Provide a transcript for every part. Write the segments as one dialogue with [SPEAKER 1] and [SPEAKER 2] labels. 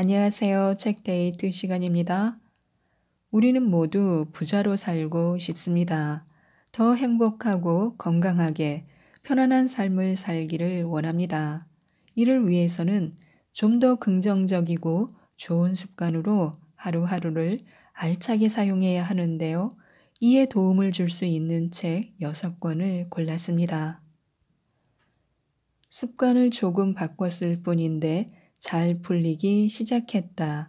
[SPEAKER 1] 안녕하세요. 책데이트 시간입니다. 우리는 모두 부자로 살고 싶습니다. 더 행복하고 건강하게 편안한 삶을 살기를 원합니다. 이를 위해서는 좀 더 긍정적이고 좋은 습관으로 하루하루를 알차게 사용해야 하는데요. 이에 도움을 줄 수 있는 책 6권을 골랐습니다. 습관을 조금 바꿨을 뿐인데 잘 풀리기 시작했다.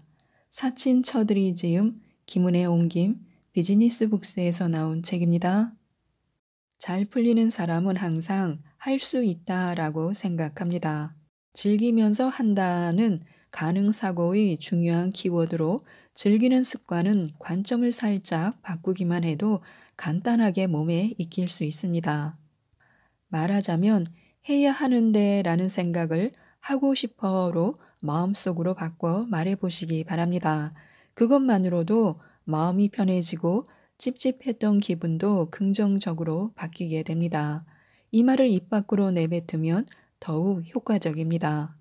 [SPEAKER 1] 사친 처들이 지음 기문혜 옹김 비즈니스 북스에서 나온 책입니다. 잘 풀리는 사람은 항상 할 수 있다라고 생각합니다. 즐기면서 한다는 가능사고의 중요한 키워드로 즐기는 습관은 관점을 살짝 바꾸기만 해도 간단하게 몸에 익힐 수 있습니다. 말하자면 해야 하는데 라는 생각을 하고 싶어로 마음속으로 바꿔 말해보시기 바랍니다. 그것만으로도 마음이 편해지고 찝찝했던 기분도 긍정적으로 바뀌게 됩니다. 이 말을 입 밖으로 내뱉으면 더욱 효과적입니다.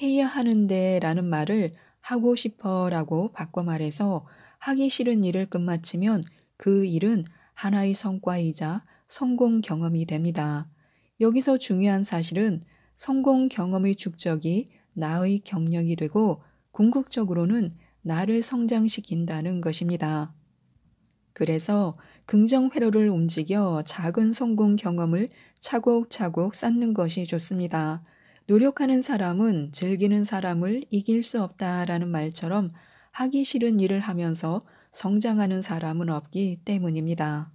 [SPEAKER 1] 해야 하는데 라는 말을 하고 싶어 라고 바꿔 말해서 하기 싫은 일을 끝마치면 그 일은 하나의 성과이자 성공 경험이 됩니다. 여기서 중요한 사실은 성공 경험의 축적이 나의 경력이 되고 궁극적으로는 나를 성장시킨다는 것입니다. 그래서 긍정 회로를 움직여 작은 성공 경험을 차곡차곡 쌓는 것이 좋습니다. 노력하는 사람은 즐기는 사람을 이길 수 없다라는 말처럼 하기 싫은 일을 하면서 성장하는 사람은 없기 때문입니다.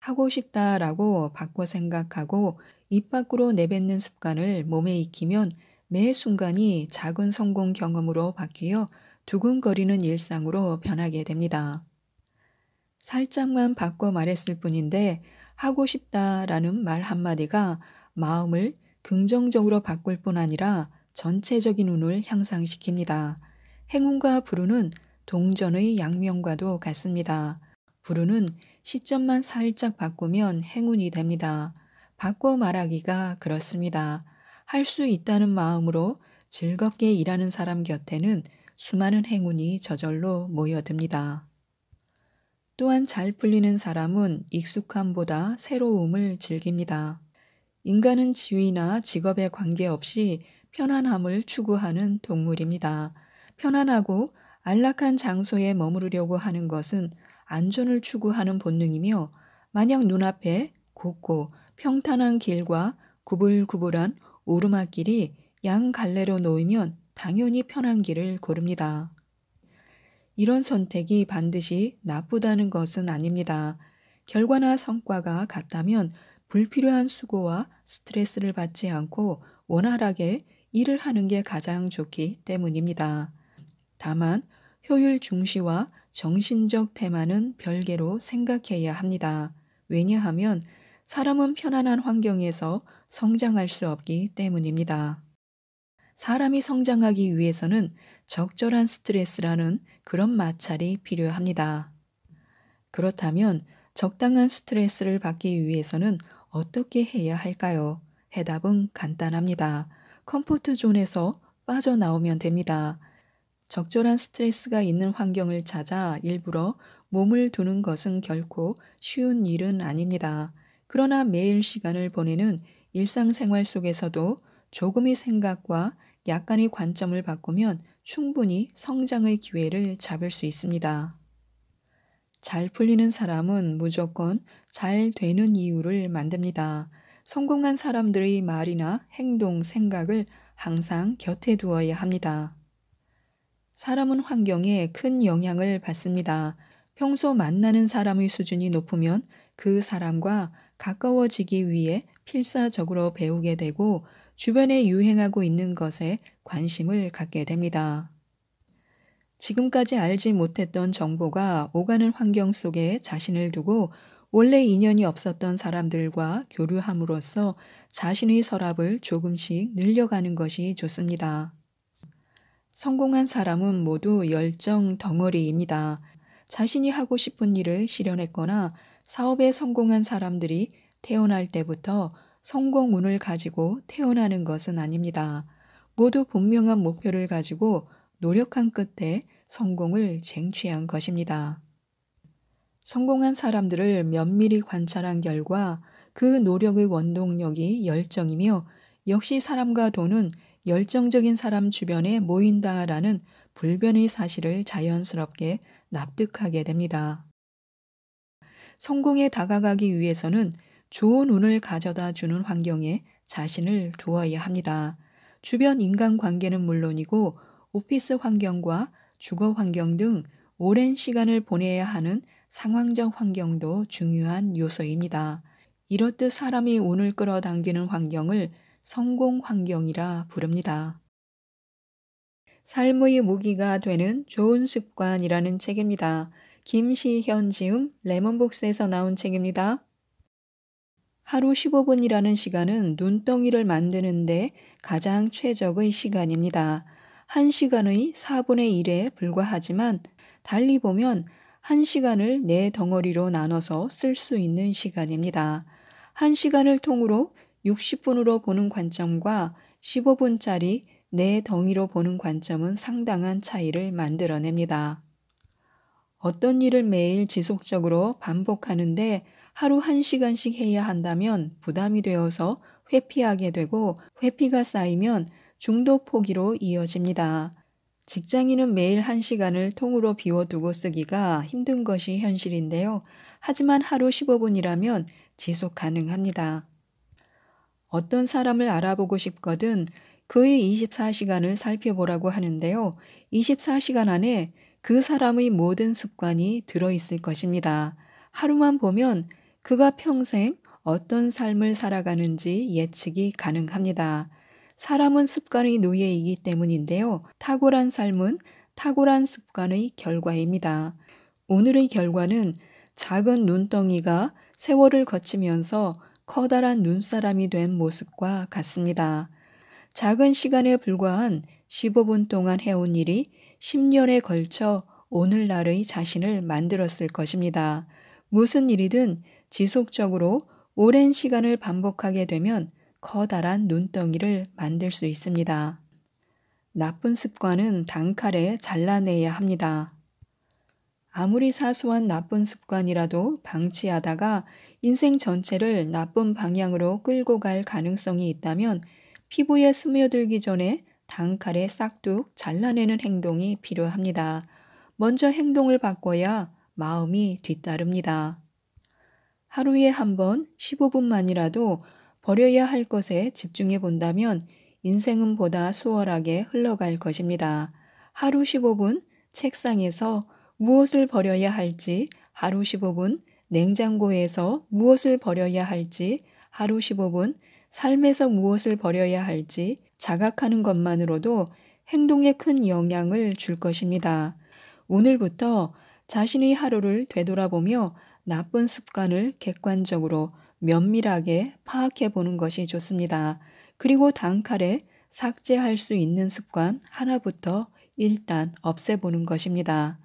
[SPEAKER 1] 하고 싶다라고 바꿔 생각하고 입 밖으로 내뱉는 습관을 몸에 익히면 매 순간이 작은 성공 경험으로 바뀌어 두근거리는 일상으로 변하게 됩니다. 살짝만 바꿔 말했을 뿐인데 하고 싶다라는 말 한마디가 마음을 긍정적으로 바꿀 뿐 아니라 전체적인 운을 향상시킵니다. 행운과 불운은 동전의 양면과도 같습니다. 불운은 시점만 살짝 바꾸면 행운이 됩니다. 바꿔 말하기가 그렇습니다. 할 수 있다는 마음으로 즐겁게 일하는 사람 곁에는 수많은 행운이 저절로 모여듭니다. 또한 잘 풀리는 사람은 익숙함보다 새로움을 즐깁니다. 인간은 지위나 직업에 관계없이 편안함을 추구하는 동물입니다. 편안하고 안락한 장소에 머무르려고 하는 것은 안전을 추구하는 본능이며 만약 눈앞에 곧고 평탄한 길과 구불구불한 오르막길이 양 갈래로 놓이면 당연히 편한 길을 고릅니다. 이런 선택이 반드시 나쁘다는 것은 아닙니다. 결과나 성과가 같다면 불필요한 수고와 스트레스를 받지 않고 원활하게 일을 하는 게 가장 좋기 때문입니다. 다만 효율 중시와 정신적 테마는 별개로 생각해야 합니다. 왜냐하면 사람은 편안한 환경에서 성장할 수 없기 때문입니다. 사람이 성장하기 위해서는 적절한 스트레스라는 그런 마찰이 필요합니다. 그렇다면 적당한 스트레스를 받기 위해서는 어떻게 해야 할까요? 해답은 간단합니다. 컴포트 존에서 빠져나오면 됩니다. 적절한 스트레스가 있는 환경을 찾아 일부러 몸을 두는 것은 결코 쉬운 일은 아닙니다. 그러나 매일 시간을 보내는 일상생활 속에서도 조금의 생각과 약간의 관점을 바꾸면 충분히 성장의 기회를 잡을 수 있습니다. 잘 풀리는 사람은 무조건 잘 되는 이유를 만듭니다. 성공한 사람들의 말이나 행동, 생각을 항상 곁에 두어야 합니다. 사람은 환경에 큰 영향을 받습니다. 평소 만나는 사람의 수준이 높으면 그 사람과 가까워지기 위해 필사적으로 배우게 되고 주변에 유행하고 있는 것에 관심을 갖게 됩니다. 지금까지 알지 못했던 정보가 오가는 환경 속에 자신을 두고 원래 인연이 없었던 사람들과 교류함으로써 자신의 서랍을 조금씩 늘려가는 것이 좋습니다. 성공한 사람은 모두 열정 덩어리입니다. 자신이 하고 싶은 일을 실현했거나 사업에 성공한 사람들이 태어날 때부터 성공운을 가지고 태어나는 것은 아닙니다. 모두 분명한 목표를 가지고 노력한 끝에 성공을 쟁취한 것입니다. 성공한 사람들을 면밀히 관찰한 결과 그 노력의 원동력이 열정이며 역시 사람과 돈은 열정적인 사람 주변에 모인다라는 불변의 사실을 자연스럽게 납득하게 됩니다. 성공에 다가가기 위해서는 좋은 운을 가져다 주는 환경에 자신을 두어야 합니다. 주변 인간관계는 물론이고 오피스 환경과 주거 환경 등 오랜 시간을 보내야 하는 상황적 환경도 중요한 요소입니다. 이렇듯 사람이 운을 끌어당기는 환경을 성공 환경이라 부릅니다. 삶의 무기가 되는 좋은 습관이라는 책입니다. 김시현 지음 레몬복스에서 나온 책입니다. 하루 15분이라는 시간은 눈덩이를 만드는데 가장 최적의 시간입니다. 1시간의 4분의 1에 불과하지만 달리 보면 1시간을 네 덩어리로 나눠서 쓸 수 있는 시간입니다. 1시간을 통으로 60분으로 보는 관점과 15분짜리 네 덩이로 보는 관점은 상당한 차이를 만들어냅니다. 어떤 일을 매일 지속적으로 반복하는데 하루 한시간씩 해야 한다면 부담이 되어서 회피하게 되고 회피가 쌓이면 중도 포기로 이어집니다. 직장인은 매일 한시간을 통으로 비워두고 쓰기가 힘든 것이 현실인데요. 하지만 하루 15분이라면 지속 가능합니다. 어떤 사람을 알아보고 싶거든 그의 24시간을 살펴보라고 하는데요. 24시간 안에 그 사람의 모든 습관이 들어있을 것입니다. 하루만 보면 그가 평생 어떤 삶을 살아가는지 예측이 가능합니다. 사람은 습관의 노예이기 때문인데요. 탁월한 삶은 탁월한 습관의 결과입니다. 오늘의 결과는 작은 눈덩이가 세월을 거치면서 커다란 눈사람이 된 모습과 같습니다. 작은 시간에 불과한 15분 동안 해온 일이 10년에 걸쳐 오늘날의 자신을 만들었을 것입니다. 무슨 일이든 지속적으로 오랜 시간을 반복하게 되면 커다란 눈덩이를 만들 수 있습니다. 나쁜 습관은 단칼에 잘라내야 합니다. 아무리 사소한 나쁜 습관이라도 방치하다가 인생 전체를 나쁜 방향으로 끌고 갈 가능성이 있다면 피부에 스며들기 전에 단칼에 싹둑 잘라내는 행동이 필요합니다. 먼저 행동을 바꿔야 마음이 뒤따릅니다. 하루에 한 번 15분만이라도 버려야 할 것에 집중해 본다면 인생은 보다 수월하게 흘러갈 것입니다. 하루 15분 책상에서 무엇을 버려야 할지, 하루 15분 냉장고에서 무엇을 버려야 할지, 하루 15분 삶에서 무엇을 버려야 할지 자각하는 것만으로도 행동에 큰 영향을 줄 것입니다. 오늘부터 자신의 하루를 되돌아보며 나쁜 습관을 객관적으로 면밀하게 파악해 보는 것이 좋습니다. 그리고 단칼에 삭제할 수 있는 습관 하나부터 일단 없애보는 것입니다.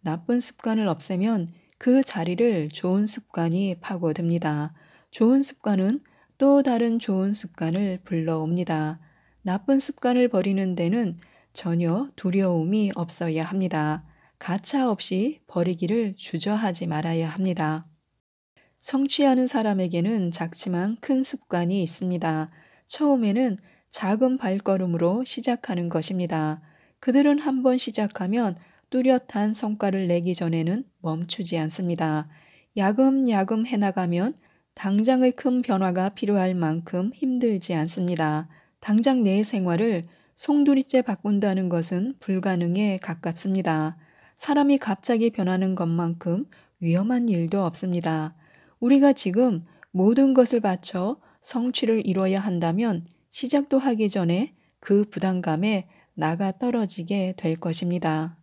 [SPEAKER 1] 나쁜 습관을 없애면 그 자리를 좋은 습관이 파고듭니다. 좋은 습관은 또 다른 좋은 습관을 불러옵니다. 나쁜 습관을 버리는 데는 전혀 두려움이 없어야 합니다. 가차 없이 버리기를 주저하지 말아야 합니다. 성취하는 사람에게는 작지만 큰 습관이 있습니다. 처음에는 작은 발걸음으로 시작하는 것입니다. 그들은 한 번 시작하면 뚜렷한 성과를 내기 전에는 멈추지 않습니다. 야금야금 해나가면 당장의 큰 변화가 필요할 만큼 힘들지 않습니다. 당장 내 생활을 송두리째 바꾼다는 것은 불가능에 가깝습니다. 사람이 갑자기 변하는 것만큼 위험한 일도 없습니다. 우리가 지금 모든 것을 바쳐 성취를 이뤄야 한다면 시작도 하기 전에 그 부담감에 나가 떨어지게 될 것입니다.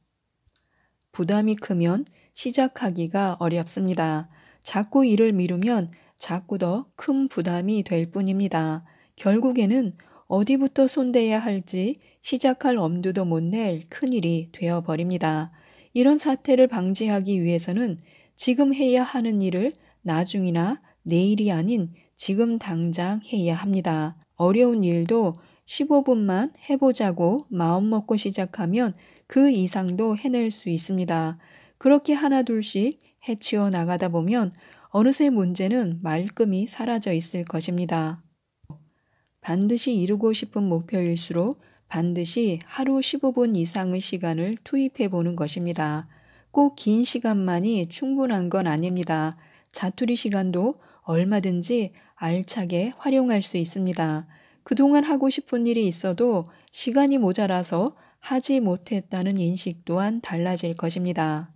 [SPEAKER 1] 부담이 크면 시작하기가 어렵습니다. 자꾸 일을 미루면 자꾸 더 큰 부담이 될 뿐입니다. 결국에는 어디부터 손대야 할지 시작할 엄두도 못 낼 큰일이 되어버립니다. 이런 사태를 방지하기 위해서는 지금 해야 하는 일을 나중이나 내일이 아닌 지금 당장 해야 합니다. 어려운 일도 15분만 해보자고 마음먹고 시작하면 그 이상도 해낼 수 있습니다. 그렇게 하나둘씩 해치워 나가다 보면 어느새 문제는 말끔히 사라져 있을 것입니다. 반드시 이루고 싶은 목표일수록 반드시 하루 15분 이상의 시간을 투입해 보는 것입니다. 꼭 긴 시간만이 충분한 건 아닙니다. 자투리 시간도 얼마든지 알차게 활용할 수 있습니다. 그동안 하고 싶은 일이 있어도 시간이 모자라서 하지 못했다는 인식 또한 달라질 것입니다.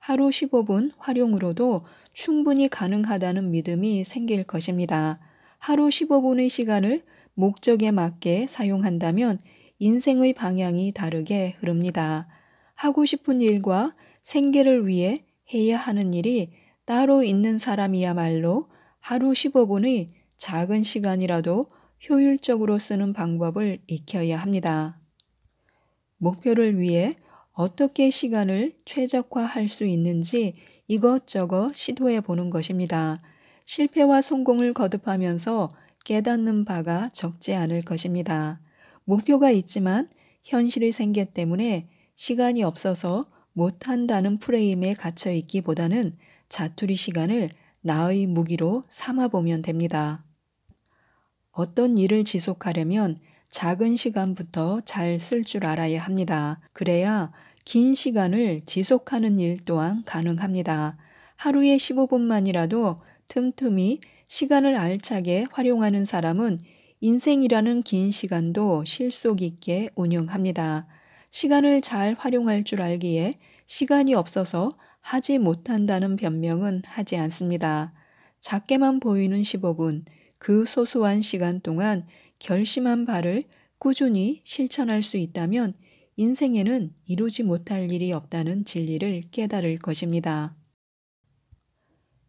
[SPEAKER 1] 하루 15분 활용으로도 충분히 가능하다는 믿음이 생길 것입니다. 하루 15분의 시간을 목적에 맞게 사용한다면 인생의 방향이 다르게 흐릅니다. 하고 싶은 일과 생계를 위해 해야 하는 일이 따로 있는 사람이야말로 하루 15분의 작은 시간이라도 효율적으로 쓰는 방법을 익혀야 합니다. 목표를 위해 어떻게 시간을 최적화할 수 있는지 이것저것 시도해 보는 것입니다. 실패와 성공을 거듭하면서 깨닫는 바가 적지 않을 것입니다. 목표가 있지만 현실의 생계 때문에 시간이 없어서 못한다는 프레임에 갇혀 있기보다는 자투리 시간을 나의 무기로 삼아보면 됩니다. 어떤 일을 지속하려면 작은 시간부터 잘 쓸 줄 알아야 합니다. 그래야 긴 시간을 지속하는 일 또한 가능합니다. 하루에 15분만이라도 틈틈이 시간을 알차게 활용하는 사람은 인생이라는 긴 시간도 실속 있게 운영합니다. 시간을 잘 활용할 줄 알기에 시간이 없어서 하지 못한다는 변명은 하지 않습니다. 작게만 보이는 15분, 그 소소한 시간 동안 결심한 바를 꾸준히 실천할 수 있다면 인생에는 이루지 못할 일이 없다는 진리를 깨달을 것입니다.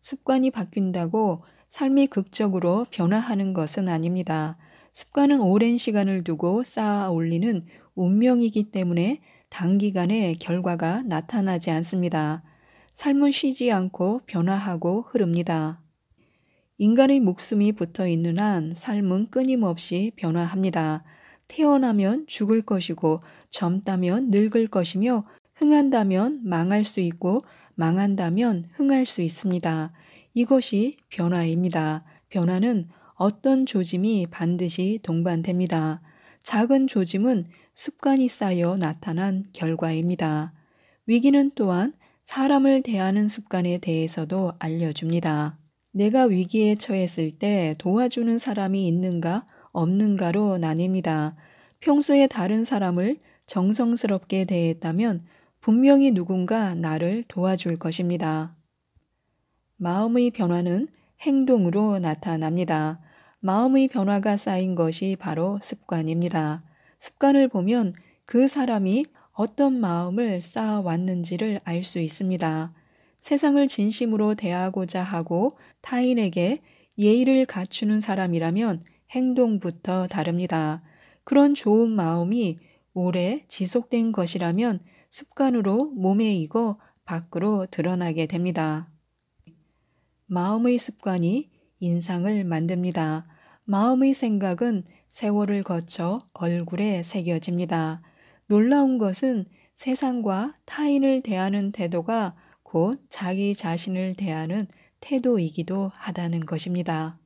[SPEAKER 1] 습관이 바뀐다고 삶이 극적으로 변화하는 것은 아닙니다. 습관은 오랜 시간을 두고 쌓아 올리는 운명이기 때문에 단기간에 결과가 나타나지 않습니다. 삶은 쉬지 않고 변화하고 흐릅니다. 인간의 목숨이 붙어 있는 한 삶은 끊임없이 변화합니다. 태어나면 죽을 것이고 젊다면 늙을 것이며 흥한다면 망할 수 있고 망한다면 흥할 수 있습니다. 이것이 변화입니다. 변화는 어떤 조짐이 반드시 동반됩니다. 작은 조짐은 습관이 쌓여 나타난 결과입니다. 위기는 또한 사람을 대하는 습관에 대해서도 알려줍니다. 내가 위기에 처했을 때 도와주는 사람이 있는가 없는가로 나뉩니다. 평소에 다른 사람을 정성스럽게 대했다면 분명히 누군가 나를 도와줄 것입니다. 마음의 변화는 행동으로 나타납니다. 마음의 변화가 쌓인 것이 바로 습관입니다. 습관을 보면 그 사람이 어떤 마음을 쌓아왔는지를 알 수 있습니다. 세상을 진심으로 대하고자 하고 타인에게 예의를 갖추는 사람이라면 행동부터 다릅니다. 그런 좋은 마음이 오래 지속된 것이라면 습관으로 몸에 익어 밖으로 드러나게 됩니다. 마음의 습관이 인상을 만듭니다. 마음의 생각은 세월을 거쳐 얼굴에 새겨집니다. 놀라운 것은 세상과 타인을 대하는 태도가 곧 자기 자신을 대하는 태도이기도 하다는 것입니다.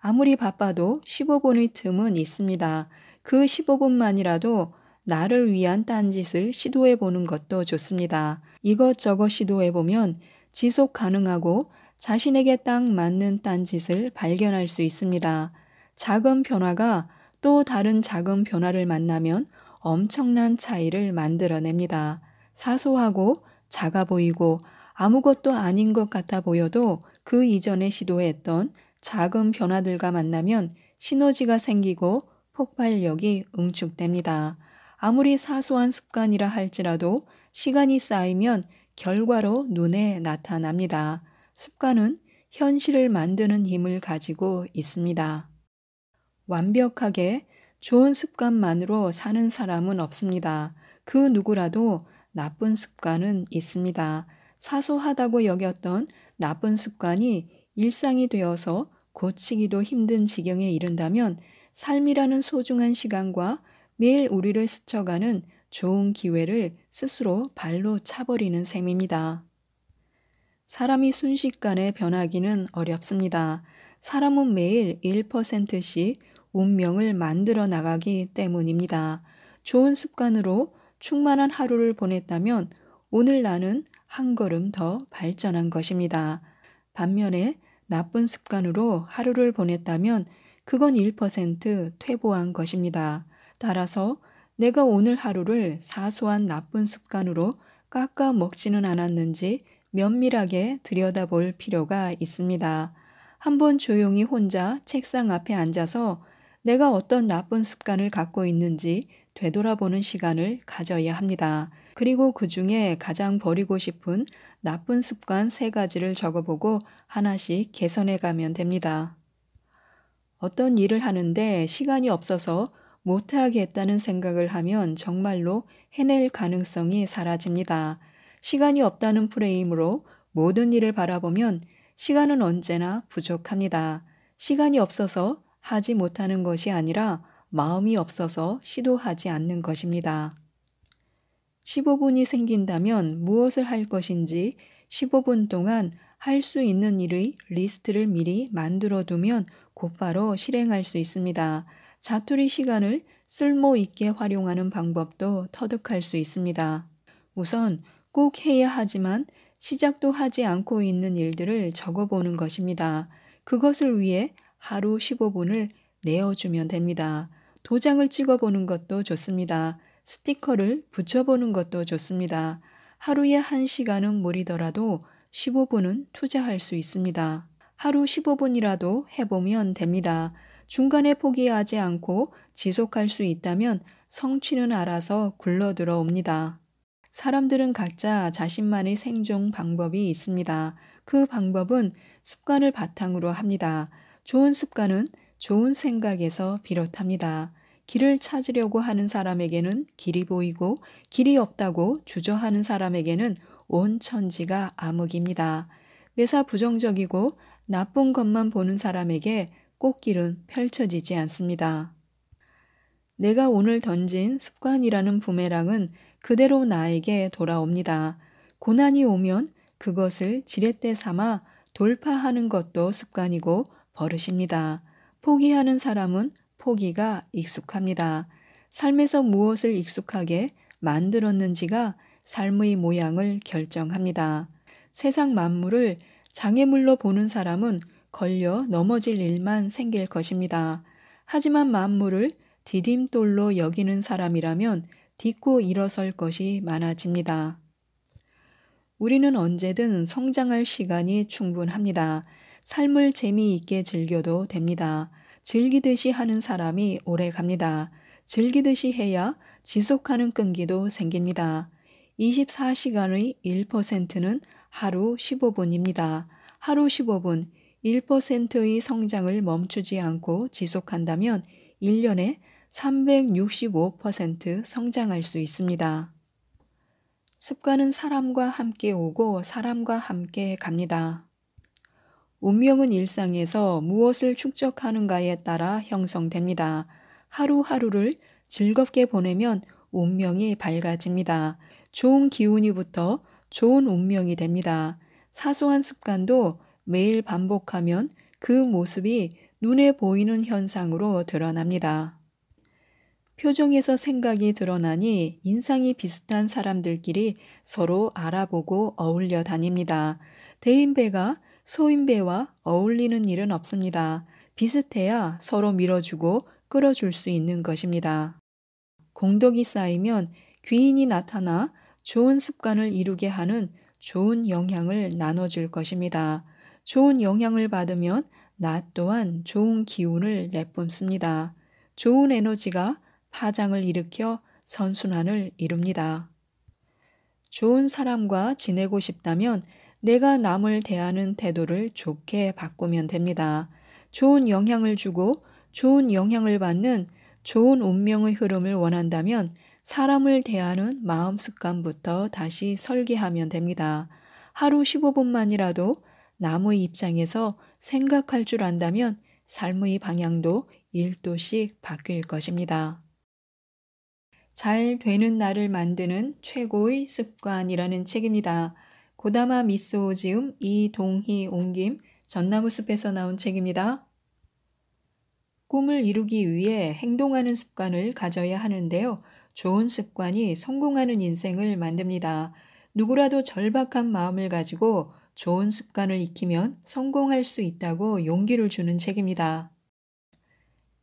[SPEAKER 1] 아무리 바빠도 15분의 틈은 있습니다. 그 15분만이라도 나를 위한 딴짓을 시도해 보는 것도 좋습니다. 이것저것 시도해 보면 지속 가능하고 자신에게 딱 맞는 딴짓을 발견할 수 있습니다. 작은 변화가 또 다른 작은 변화를 만나면 엄청난 차이를 만들어냅니다. 사소하고 작아 보이고 아무것도 아닌 것 같아 보여도 그 이전에 시도했던 작은 변화들과 만나면 시너지가 생기고 폭발력이 응축됩니다. 아무리 사소한 습관이라 할지라도 시간이 쌓이면 결과로 눈에 나타납니다. 습관은 현실을 만드는 힘을 가지고 있습니다. 완벽하게 좋은 습관만으로 사는 사람은 없습니다. 그 누구라도 나쁜 습관은 있습니다. 사소하다고 여겼던 나쁜 습관이 일상이 되어서 고치기도 힘든 지경에 이른다면 삶이라는 소중한 시간과 매일 우리를 스쳐가는 좋은 기회를 스스로 발로 차버리는 셈입니다. 사람이 순식간에 변하기는 어렵습니다. 사람은 매일 1%씩 운명을 만들어 나가기 때문입니다. 좋은 습관으로 충만한 하루를 보냈다면 오늘 나는 한 걸음 더 발전한 것입니다. 반면에 나쁜 습관으로 하루를 보냈다면 그건 1% 퇴보한 것입니다. 따라서 내가 오늘 하루를 사소한 나쁜 습관으로 깎아 먹지는 않았는지 면밀하게 들여다볼 필요가 있습니다. 한번 조용히 혼자 책상 앞에 앉아서 내가 어떤 나쁜 습관을 갖고 있는지 되돌아보는 시간을 가져야 합니다. 그리고 그 중에 가장 버리고 싶은 나쁜 습관 세 가지를 적어보고 하나씩 개선해 가면 됩니다. 어떤 일을 하는데 시간이 없어서 못하겠다는 생각을 하면 정말로 해낼 가능성이 사라집니다. 시간이 없다는 프레임으로 모든 일을 바라보면 시간은 언제나 부족합니다. 시간이 없어서 하지 못하는 것이 아니라 마음이 없어서 시도하지 않는 것입니다. 15분이 생긴다면 무엇을 할 것인지 15분 동안 할 수 있는 일의 리스트를 미리 만들어 두면 곧바로 실행할 수 있습니다. 자투리 시간을 쓸모 있게 활용하는 방법도 터득할 수 있습니다. 우선 꼭 해야 하지만 시작도 하지 않고 있는 일들을 적어보는 것입니다. 그것을 위해 하루 15분을 내어주면 됩니다. 도장을 찍어보는 것도 좋습니다. 스티커를 붙여보는 것도 좋습니다. 하루에 1시간은 무리더라도 15분은 투자할 수 있습니다. 하루 15분이라도 해보면 됩니다. 중간에 포기하지 않고 지속할 수 있다면 성취는 알아서 굴러 들어옵니다. 사람들은 각자 자신만의 생존 방법이 있습니다. 그 방법은 습관을 바탕으로 합니다. 좋은 습관은 좋은 생각에서 비롯합니다. 길을 찾으려고 하는 사람에게는 길이 보이고 길이 없다고 주저하는 사람에게는 온 천지가 암흑입니다. 매사 부정적이고 나쁜 것만 보는 사람에게 꽃길은 펼쳐지지 않습니다. 내가 오늘 던진 습관이라는 부메랑은 그대로 나에게 돌아옵니다. 고난이 오면 그것을 지렛대 삼아 돌파하는 것도 습관이고 버릇입니다. 포기하는 사람은 포기가 익숙합니다. 삶에서 무엇을 익숙하게 만들었는지가 삶의 모양을 결정합니다. 세상 만물을 장애물로 보는 사람은 걸려 넘어질 일만 생길 것입니다. 하지만 만물을 디딤돌로 여기는 사람이라면 딛고 일어설 것이 많아집니다. 우리는 언제든 성장할 시간이 충분합니다. 삶을 재미있게 즐겨도 됩니다. 즐기듯이 하는 사람이 오래 갑니다. 즐기듯이 해야 지속하는 끈기도 생깁니다. 24시간의 1%는 하루 15분입니다. 하루 15분, 1%의 성장을 멈추지 않고 지속한다면 1년에 365% 성장할 수 있습니다. 습관은 사람과 함께 오고 사람과 함께 갑니다. 운명은 일상에서 무엇을 축적하는가에 따라 형성됩니다. 하루하루를 즐겁게 보내면 운명이 밝아집니다. 좋은 기운이 붙어 좋은 운명이 됩니다. 사소한 습관도 매일 반복하면 그 모습이 눈에 보이는 현상으로 드러납니다. 표정에서 생각이 드러나니 인상이 비슷한 사람들끼리 서로 알아보고 어울려 다닙니다. 대인배가 소인배와 어울리는 일은 없습니다. 비슷해야 서로 밀어주고 끌어줄 수 있는 것입니다. 공덕이 쌓이면 귀인이 나타나 좋은 습관을 이루게 하는 좋은 영향을 나눠줄 것입니다. 좋은 영향을 받으면 나 또한 좋은 기운을 내뿜습니다. 좋은 에너지가 파장을 일으켜 선순환을 이룹니다. 좋은 사람과 지내고 싶다면 내가 남을 대하는 태도를 좋게 바꾸면 됩니다. 좋은 영향을 주고 좋은 영향을 받는 좋은 운명의 흐름을 원한다면 사람을 대하는 마음 습관부터 다시 설계하면 됩니다. 하루 15분만이라도 남의 입장에서 생각할 줄 안다면 삶의 방향도 1도씩 바뀔 것입니다. 잘 되는 나를 만드는 최고의 습관이라는 책입니다. 고다마 미스오지움 이동희 옹김 전나무숲에서 나온 책입니다. 꿈을 이루기 위해 행동하는 습관을 가져야 하는데요. 좋은 습관이 성공하는 인생을 만듭니다. 누구라도 절박한 마음을 가지고 좋은 습관을 익히면 성공할 수 있다고 용기를 주는 책입니다.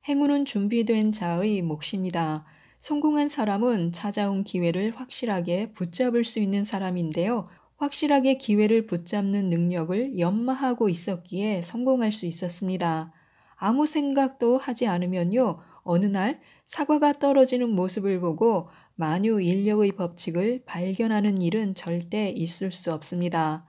[SPEAKER 1] 행운은 준비된 자의 몫입니다. 성공한 사람은 찾아온 기회를 확실하게 붙잡을 수 있는 사람인데요. 확실하게 기회를 붙잡는 능력을 연마하고 있었기에 성공할 수 있었습니다. 아무 생각도 하지 않으면요. 어느 날 사과가 떨어지는 모습을 보고 만유 인력의 법칙을 발견하는 일은 절대 있을 수 없습니다.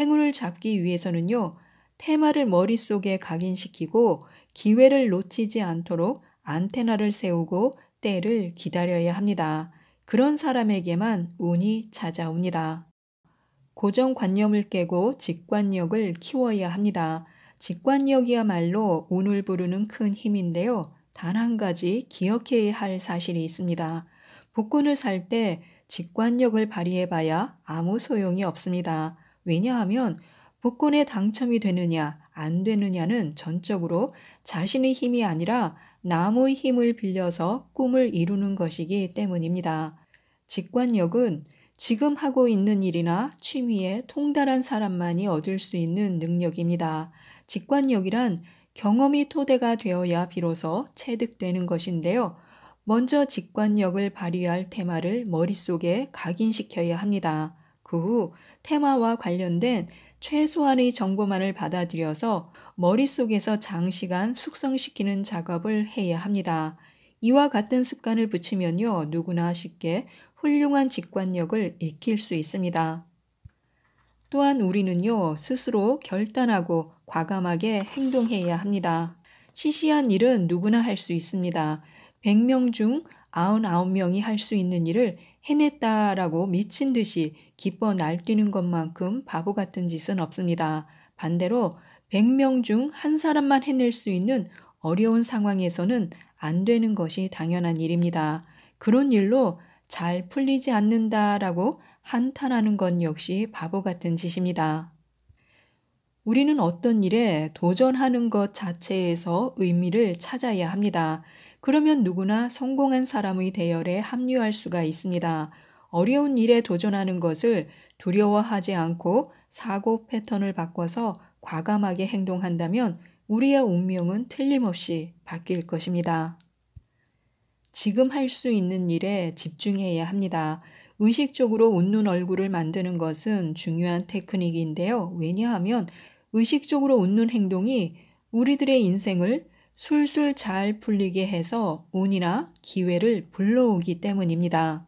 [SPEAKER 1] 행운을 잡기 위해서는요. 테마를 머릿속에 각인시키고 기회를 놓치지 않도록 안테나를 세우고 때를 기다려야 합니다. 그런 사람에게만 운이 찾아옵니다. 고정관념을 깨고 직관력을 키워야 합니다. 직관력이야말로 운을 부르는 큰 힘인데요. 단 한 가지 기억해야 할 사실이 있습니다. 복권을 살 때 직관력을 발휘해봐야 아무 소용이 없습니다. 왜냐하면 복권에 당첨이 되느냐 안 되느냐는 전적으로 자신의 힘이 아니라 남의 힘을 빌려서 꿈을 이루는 것이기 때문입니다. 직관력은 지금 하고 있는 일이나 취미에 통달한 사람만이 얻을 수 있는 능력입니다. 직관력이란 경험이 토대가 되어야 비로소 체득되는 것인데요. 먼저 직관력을 발휘할 테마를 머릿속에 각인시켜야 합니다. 그 후 테마와 관련된 최소한의 정보만을 받아들여서 머릿속에서 장시간 숙성시키는 작업을 해야 합니다. 이와 같은 습관을 붙이면요, 누구나 쉽게 훌륭한 직관력을 익힐 수 있습니다. 또한 우리는요, 스스로 결단하고 과감하게 행동해야 합니다. 시시한 일은 누구나 할 수 있습니다. 100명 중 99명이 할 수 있는 일을 해냈다라고 미친 듯이 기뻐 날뛰는 것만큼 바보 같은 짓은 없습니다. 반대로 100명 중 한 사람만 해낼 수 있는 어려운 상황에서는 안 되는 것이 당연한 일입니다. 그런 일로 잘 풀리지 않는다라고 한탄하는 건 역시 바보 같은 짓입니다. 우리는 어떤 일에 도전하는 것 자체에서 의미를 찾아야 합니다. 그러면 누구나 성공한 사람의 대열에 합류할 수가 있습니다. 어려운 일에 도전하는 것을 두려워하지 않고 사고 패턴을 바꿔서 과감하게 행동한다면 우리의 운명은 틀림없이 바뀔 것입니다. 지금 할 수 있는 일에 집중해야 합니다. 의식적으로 웃는 얼굴을 만드는 것은 중요한 테크닉인데요. 왜냐하면 의식적으로 웃는 행동이 우리들의 인생을 술술 잘 풀리게 해서 운이나 기회를 불러오기 때문입니다.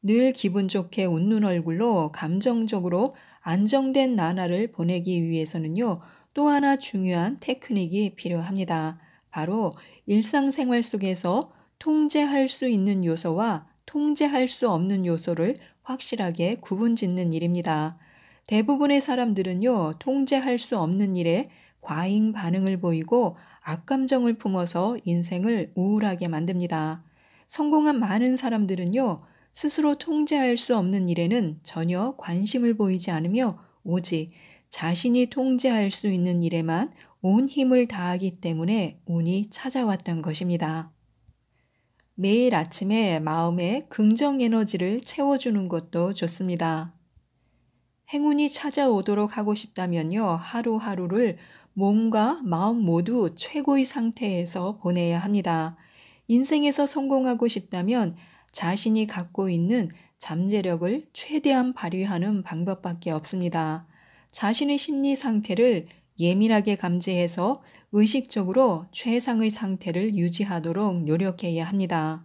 [SPEAKER 1] 늘 기분 좋게 웃는 얼굴로 감정적으로 안정된 나날을 보내기 위해서는요, 또 하나 중요한 테크닉이 필요합니다. 바로 일상생활 속에서 통제할 수 있는 요소와 통제할 수 없는 요소를 확실하게 구분 짓는 일입니다. 대부분의 사람들은요, 통제할 수 없는 일에 과잉 반응을 보이고 악감정을 품어서 인생을 우울하게 만듭니다. 성공한 많은 사람들은요, 스스로 통제할 수 없는 일에는 전혀 관심을 보이지 않으며 오직 자신이 통제할 수 있는 일에만 온 힘을 다하기 때문에 운이 찾아왔던 것입니다. 매일 아침에 마음에 긍정 에너지를 채워주는 것도 좋습니다. 행운이 찾아오도록 하고 싶다면요, 하루하루를 몸과 마음 모두 최고의 상태에서 보내야 합니다. 인생에서 성공하고 싶다면 자신이 갖고 있는 잠재력을 최대한 발휘하는 방법밖에 없습니다. 자신의 심리 상태를 예민하게 감지해서 의식적으로 최상의 상태를 유지하도록 노력해야 합니다.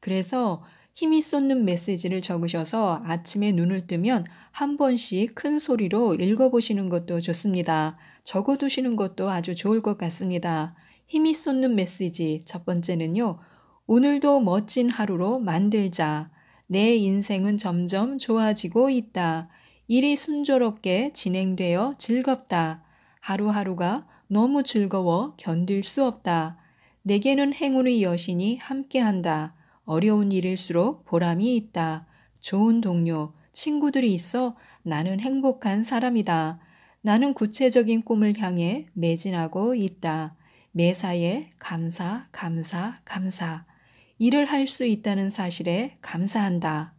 [SPEAKER 1] 그래서 힘이 쏟는 메시지를 적으셔서 아침에 눈을 뜨면 한 번씩 큰 소리로 읽어보시는 것도 좋습니다. 적어두시는 것도 아주 좋을 것 같습니다. 힘이 쏟는 메시지 첫 번째는요. 오늘도 멋진 하루로 만들자. 내 인생은 점점 좋아지고 있다. 일이 순조롭게 진행되어 즐겁다. 하루하루가 너무 즐거워 견딜 수 없다. 내게는 행운의 여신이 함께한다. 어려운 일일수록 보람이 있다. 좋은 동료, 친구들이 있어 나는 행복한 사람이다. 나는 구체적인 꿈을 향해 매진하고 있다. 매사에 감사, 감사, 감사. 일을 할 수 있다는 사실에 감사한다.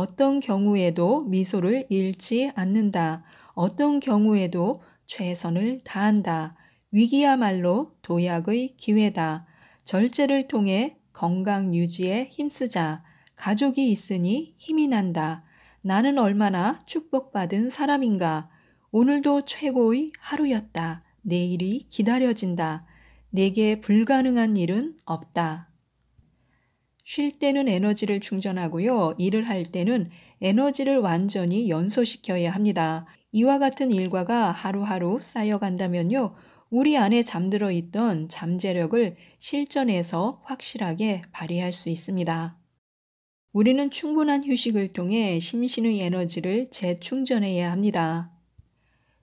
[SPEAKER 1] 어떤 경우에도 미소를 잃지 않는다. 어떤 경우에도 최선을 다한다. 위기야말로 도약의 기회다. 절제를 통해 건강 유지에 힘쓰자. 가족이 있으니 힘이 난다. 나는 얼마나 축복받은 사람인가. 오늘도 최고의 하루였다. 내일이 기다려진다. 내게 불가능한 일은 없다. 쉴 때는 에너지를 충전하고요. 일을 할 때는 에너지를 완전히 연소시켜야 합니다. 이와 같은 일과가 하루하루 쌓여간다면요. 우리 안에 잠들어 있던 잠재력을 실전에서 확실하게 발휘할 수 있습니다. 우리는 충분한 휴식을 통해 심신의 에너지를 재충전해야 합니다.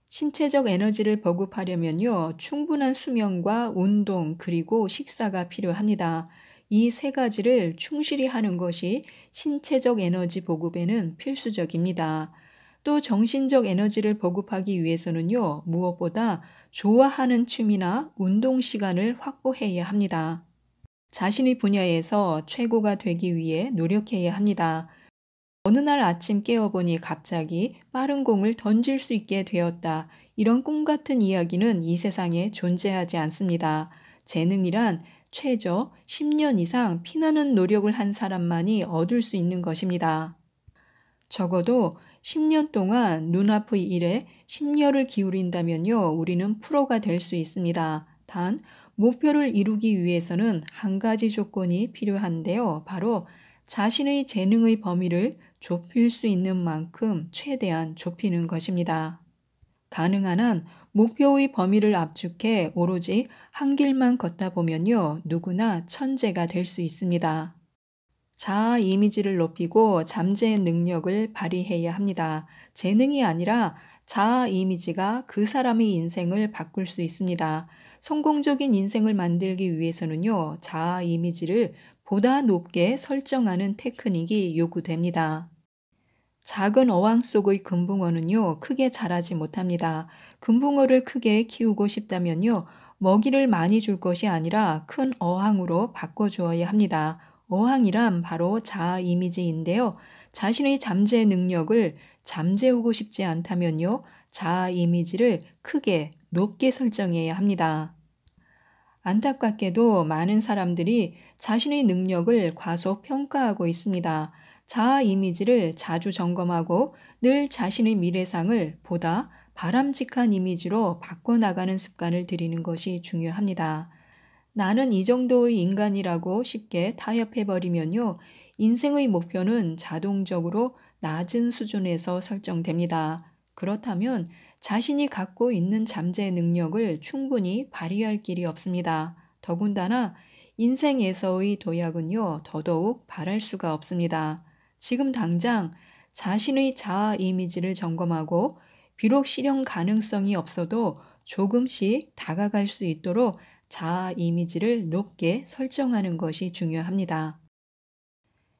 [SPEAKER 1] 신체적 에너지를 보급하려면요, 충분한 수면과 운동 그리고 식사가 필요합니다. 이세 가지를 충실히 하는 것이 신체적 에너지 보급에는 필수적입니다. 또 정신적 에너지를 보급하기 위해서는요, 무엇보다 좋아하는 춤이나 운동 시간을 확보해야 합니다. 자신의 분야에서 최고가 되기 위해 노력해야 합니다. 어느 날 아침 깨어보니 갑자기 빠른 공을 던질 수 있게 되었다. 이런 꿈 같은 이야기는 이 세상에 존재하지 않습니다. 재능이란 최저 10년 이상 피나는 노력을 한 사람만이 얻을 수 있는 것입니다. 적어도 10년 동안 눈앞의 일에 심려를 기울인다면요, 우리는 프로가 될 수 있습니다. 단, 목표를 이루기 위해서는 한 가지 조건이 필요한데요. 바로 자신의 재능의 범위를 좁힐 수 있는 만큼 최대한 좁히는 것입니다. 가능한 한 목표의 범위를 압축해 오로지 한 길만 걷다 보면요, 누구나 천재가 될 수 있습니다. 자아 이미지를 높이고 잠재 능력을 발휘해야 합니다. 재능이 아니라 자아 이미지가 그 사람의 인생을 바꿀 수 있습니다. 성공적인 인생을 만들기 위해서는요, 자아 이미지를 보다 높게 설정하는 테크닉이 요구됩니다. 작은 어항 속의 금붕어는요, 크게 자라지 못합니다. 금붕어를 크게 키우고 싶다면요, 먹이를 많이 줄 것이 아니라 큰 어항으로 바꿔주어야 합니다. 어항이란 바로 자아 이미지인데요. 자신의 잠재 능력을 잠재우고 싶지 않다면요, 자아 이미지를 크게 높게 설정해야 합니다. 안타깝게도 많은 사람들이 자신의 능력을 과소평가하고 있습니다. 자아 이미지를 자주 점검하고 늘 자신의 미래상을 보다 바람직한 이미지로 바꿔나가는 습관을 들이는 것이 중요합니다. 나는 이 정도의 인간이라고 쉽게 타협해버리면요. 인생의 목표는 자동적으로 낮은 수준에서 설정됩니다. 그렇다면 자신이 갖고 있는 잠재 능력을 충분히 발휘할 길이 없습니다. 더군다나 인생에서의 도약은요, 더더욱 바랄 수가 없습니다. 지금 당장 자신의 자아 이미지를 점검하고 비록 실현 가능성이 없어도 조금씩 다가갈 수 있도록 자아 이미지를 높게 설정하는 것이 중요합니다.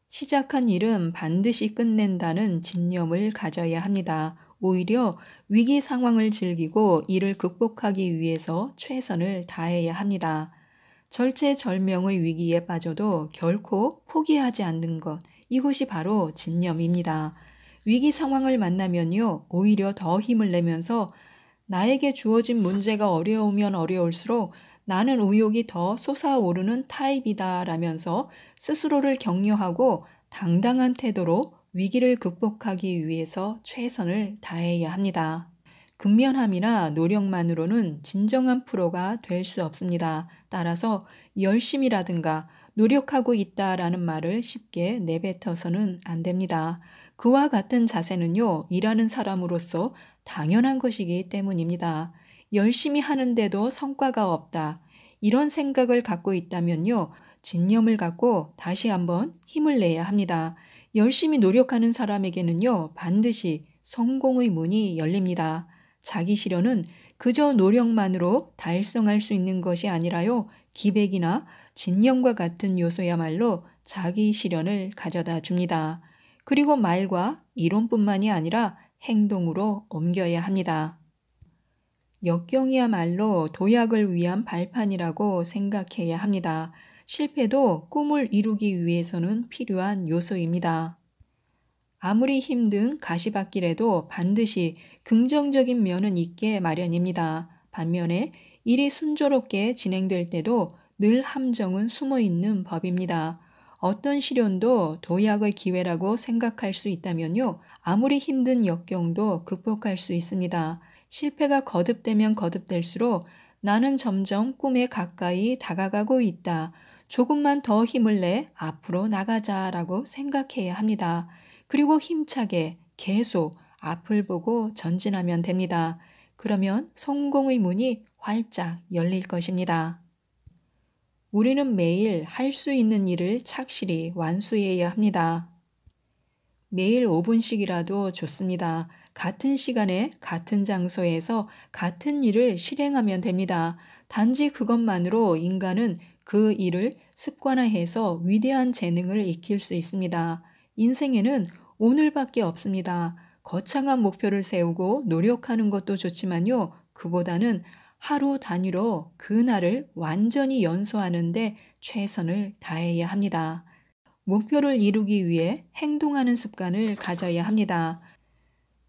[SPEAKER 1] 시작한 일은 반드시 끝낸다는 집념을 가져야 합니다. 오히려 위기 상황을 즐기고 이를 극복하기 위해서 최선을 다해야 합니다. 절체절명의 위기에 빠져도 결코 포기하지 않는 것, 이곳이 바로 진념입니다 위기 상황을 만나면요, 오히려 더 힘을 내면서 나에게 주어진 문제가 어려우면 어려울수록 나는 의욕이 더 솟아오르는 타입이다 라면서 스스로를 격려하고 당당한 태도로 위기를 극복하기 위해서 최선을 다해야 합니다. 근면함이나 노력만으로는 진정한 프로가 될 수 없습니다. 따라서 열심이라든가 노력하고 있다라는 말을 쉽게 내뱉어서는 안 됩니다. 그와 같은 자세는요, 일하는 사람으로서 당연한 것이기 때문입니다. 열심히 하는데도 성과가 없다. 이런 생각을 갖고 있다면요, 진념을 갖고 다시 한번 힘을 내야 합니다. 열심히 노력하는 사람에게는요, 반드시 성공의 문이 열립니다. 자기 실현은 그저 노력만으로 달성할 수 있는 것이 아니라요, 기백이나 진영과 같은 요소야말로 자기 실현을 가져다 줍니다. 그리고 말과 이론뿐만이 아니라 행동으로 옮겨야 합니다. 역경이야말로 도약을 위한 발판이라고 생각해야 합니다. 실패도 꿈을 이루기 위해서는 필요한 요소입니다. 아무리 힘든 가시밭길에도 반드시 긍정적인 면은 있게 마련입니다. 반면에 일이 순조롭게 진행될 때도 늘 함정은 숨어 있는 법입니다. 어떤 시련도 도약의 기회라고 생각할 수 있다면요. 아무리 힘든 역경도 극복할 수 있습니다. 실패가 거듭되면 거듭될수록 나는 점점 꿈에 가까이 다가가고 있다. 조금만 더 힘을 내 앞으로 나가자 라고 생각해야 합니다. 그리고 힘차게 계속 앞을 보고 전진하면 됩니다. 그러면 성공의 문이 활짝 열릴 것입니다. 우리는 매일 할 수 있는 일을 착실히 완수해야 합니다. 매일 5분씩이라도 좋습니다. 같은 시간에 같은 장소에서 같은 일을 실행하면 됩니다. 단지 그것만으로 인간은 그 일을 습관화해서 위대한 재능을 익힐 수 있습니다. 인생에는 오늘밖에 없습니다. 거창한 목표를 세우고 노력하는 것도 좋지만요. 그보다는 하루 단위로 그날을 완전히 연소하는데 최선을 다해야 합니다. 목표를 이루기 위해 행동하는 습관을 가져야 합니다.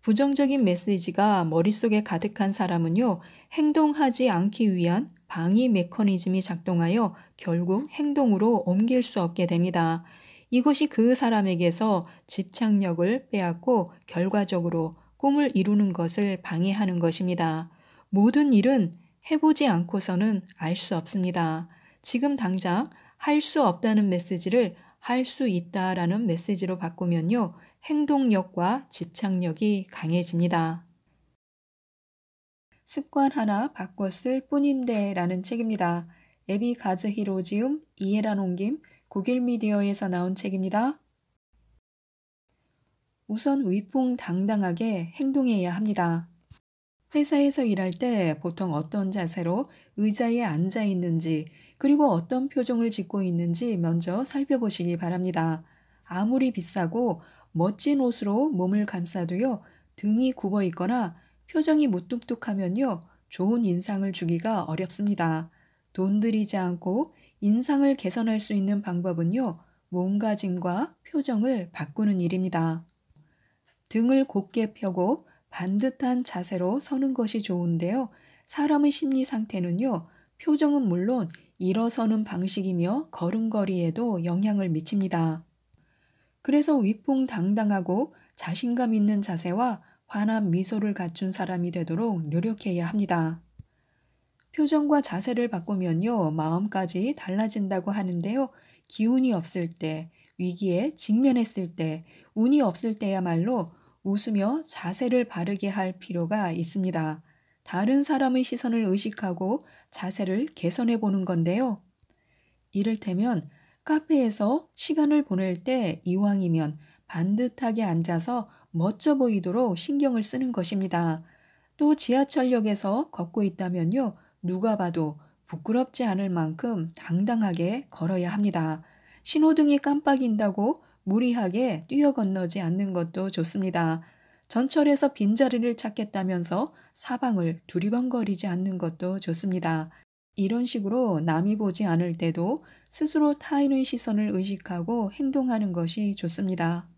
[SPEAKER 1] 부정적인 메시지가 머릿속에 가득한 사람은요, 행동하지 않기 위한 방위 메커니즘이 작동하여 결국 행동으로 옮길 수 없게 됩니다. 이것이 그 사람에게서 집착력을 빼앗고 결과적으로 꿈을 이루는 것을 방해하는 것입니다. 모든 일은 해보지 않고서는 알 수 없습니다. 지금 당장 할 수 없다는 메시지를 할 수 있다라는 메시지로 바꾸면요. 행동력과 집착력이 강해집니다. 습관 하나 바꿨을 뿐인데 라는 책입니다. 에비 가즈 히로지움, 이해란 옹김, 국일미디어에서 나온 책입니다. 우선 위풍당당하게 행동해야 합니다. 회사에서 일할 때 보통 어떤 자세로 의자에 앉아 있는지, 그리고 어떤 표정을 짓고 있는지 먼저 살펴보시기 바랍니다. 아무리 비싸고 멋진 옷으로 몸을 감싸도요, 등이 굽어 있거나 표정이 무뚝뚝하면요, 좋은 인상을 주기가 어렵습니다. 돈 들이지 않고 인상을 개선할 수 있는 방법은요, 몸가짐과 표정을 바꾸는 일입니다. 등을 곧게 펴고 반듯한 자세로 서는 것이 좋은데요. 사람의 심리 상태는요, 표정은 물론 일어서는 방식이며 걸음걸이에도 영향을 미칩니다. 그래서 위풍당당하고 자신감 있는 자세와 환한 미소를 갖춘 사람이 되도록 노력해야 합니다. 표정과 자세를 바꾸면요, 마음까지 달라진다고 하는데요. 기운이 없을 때, 위기에 직면했을 때, 운이 없을 때야말로 웃으며 자세를 바르게 할 필요가 있습니다. 다른 사람의 시선을 의식하고 자세를 개선해 보는 건데요. 이를테면 카페에서 시간을 보낼 때 이왕이면 반듯하게 앉아서 멋져 보이도록 신경을 쓰는 것입니다. 또 지하철역에서 걷고 있다면요. 누가 봐도 부끄럽지 않을 만큼 당당하게 걸어야 합니다. 신호등이 깜빡인다고 무리하게 뛰어 건너지 않는 것도 좋습니다. 전철에서 빈자리를 찾겠다면서 사방을 두리번거리지 않는 것도 좋습니다. 이런 식으로 남이 보지 않을 때도 스스로 타인의 시선을 의식하고 행동하는 것이 좋습니다.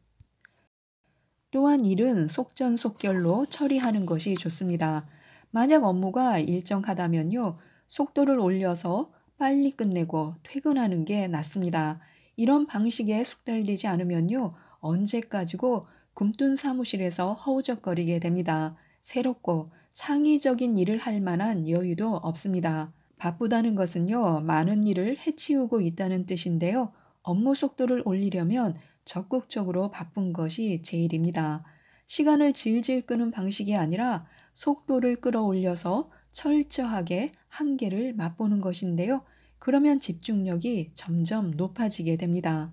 [SPEAKER 1] 또한 일은 속전속결로 처리하는 것이 좋습니다. 만약 업무가 일정하다면요, 속도를 올려서 빨리 끝내고 퇴근하는 게 낫습니다. 이런 방식에 숙달되지 않으면요. 언제까지고 굶둔 사무실에서 허우적거리게 됩니다. 새롭고 창의적인 일을 할 만한 여유도 없습니다. 바쁘다는 것은요. 많은 일을 해치우고 있다는 뜻인데요. 업무 속도를 올리려면 적극적으로 바쁜 것이 제일입니다. 시간을 질질 끄는 방식이 아니라 속도를 끌어올려서 철저하게 한계를 맛보는 것인데요. 그러면 집중력이 점점 높아지게 됩니다.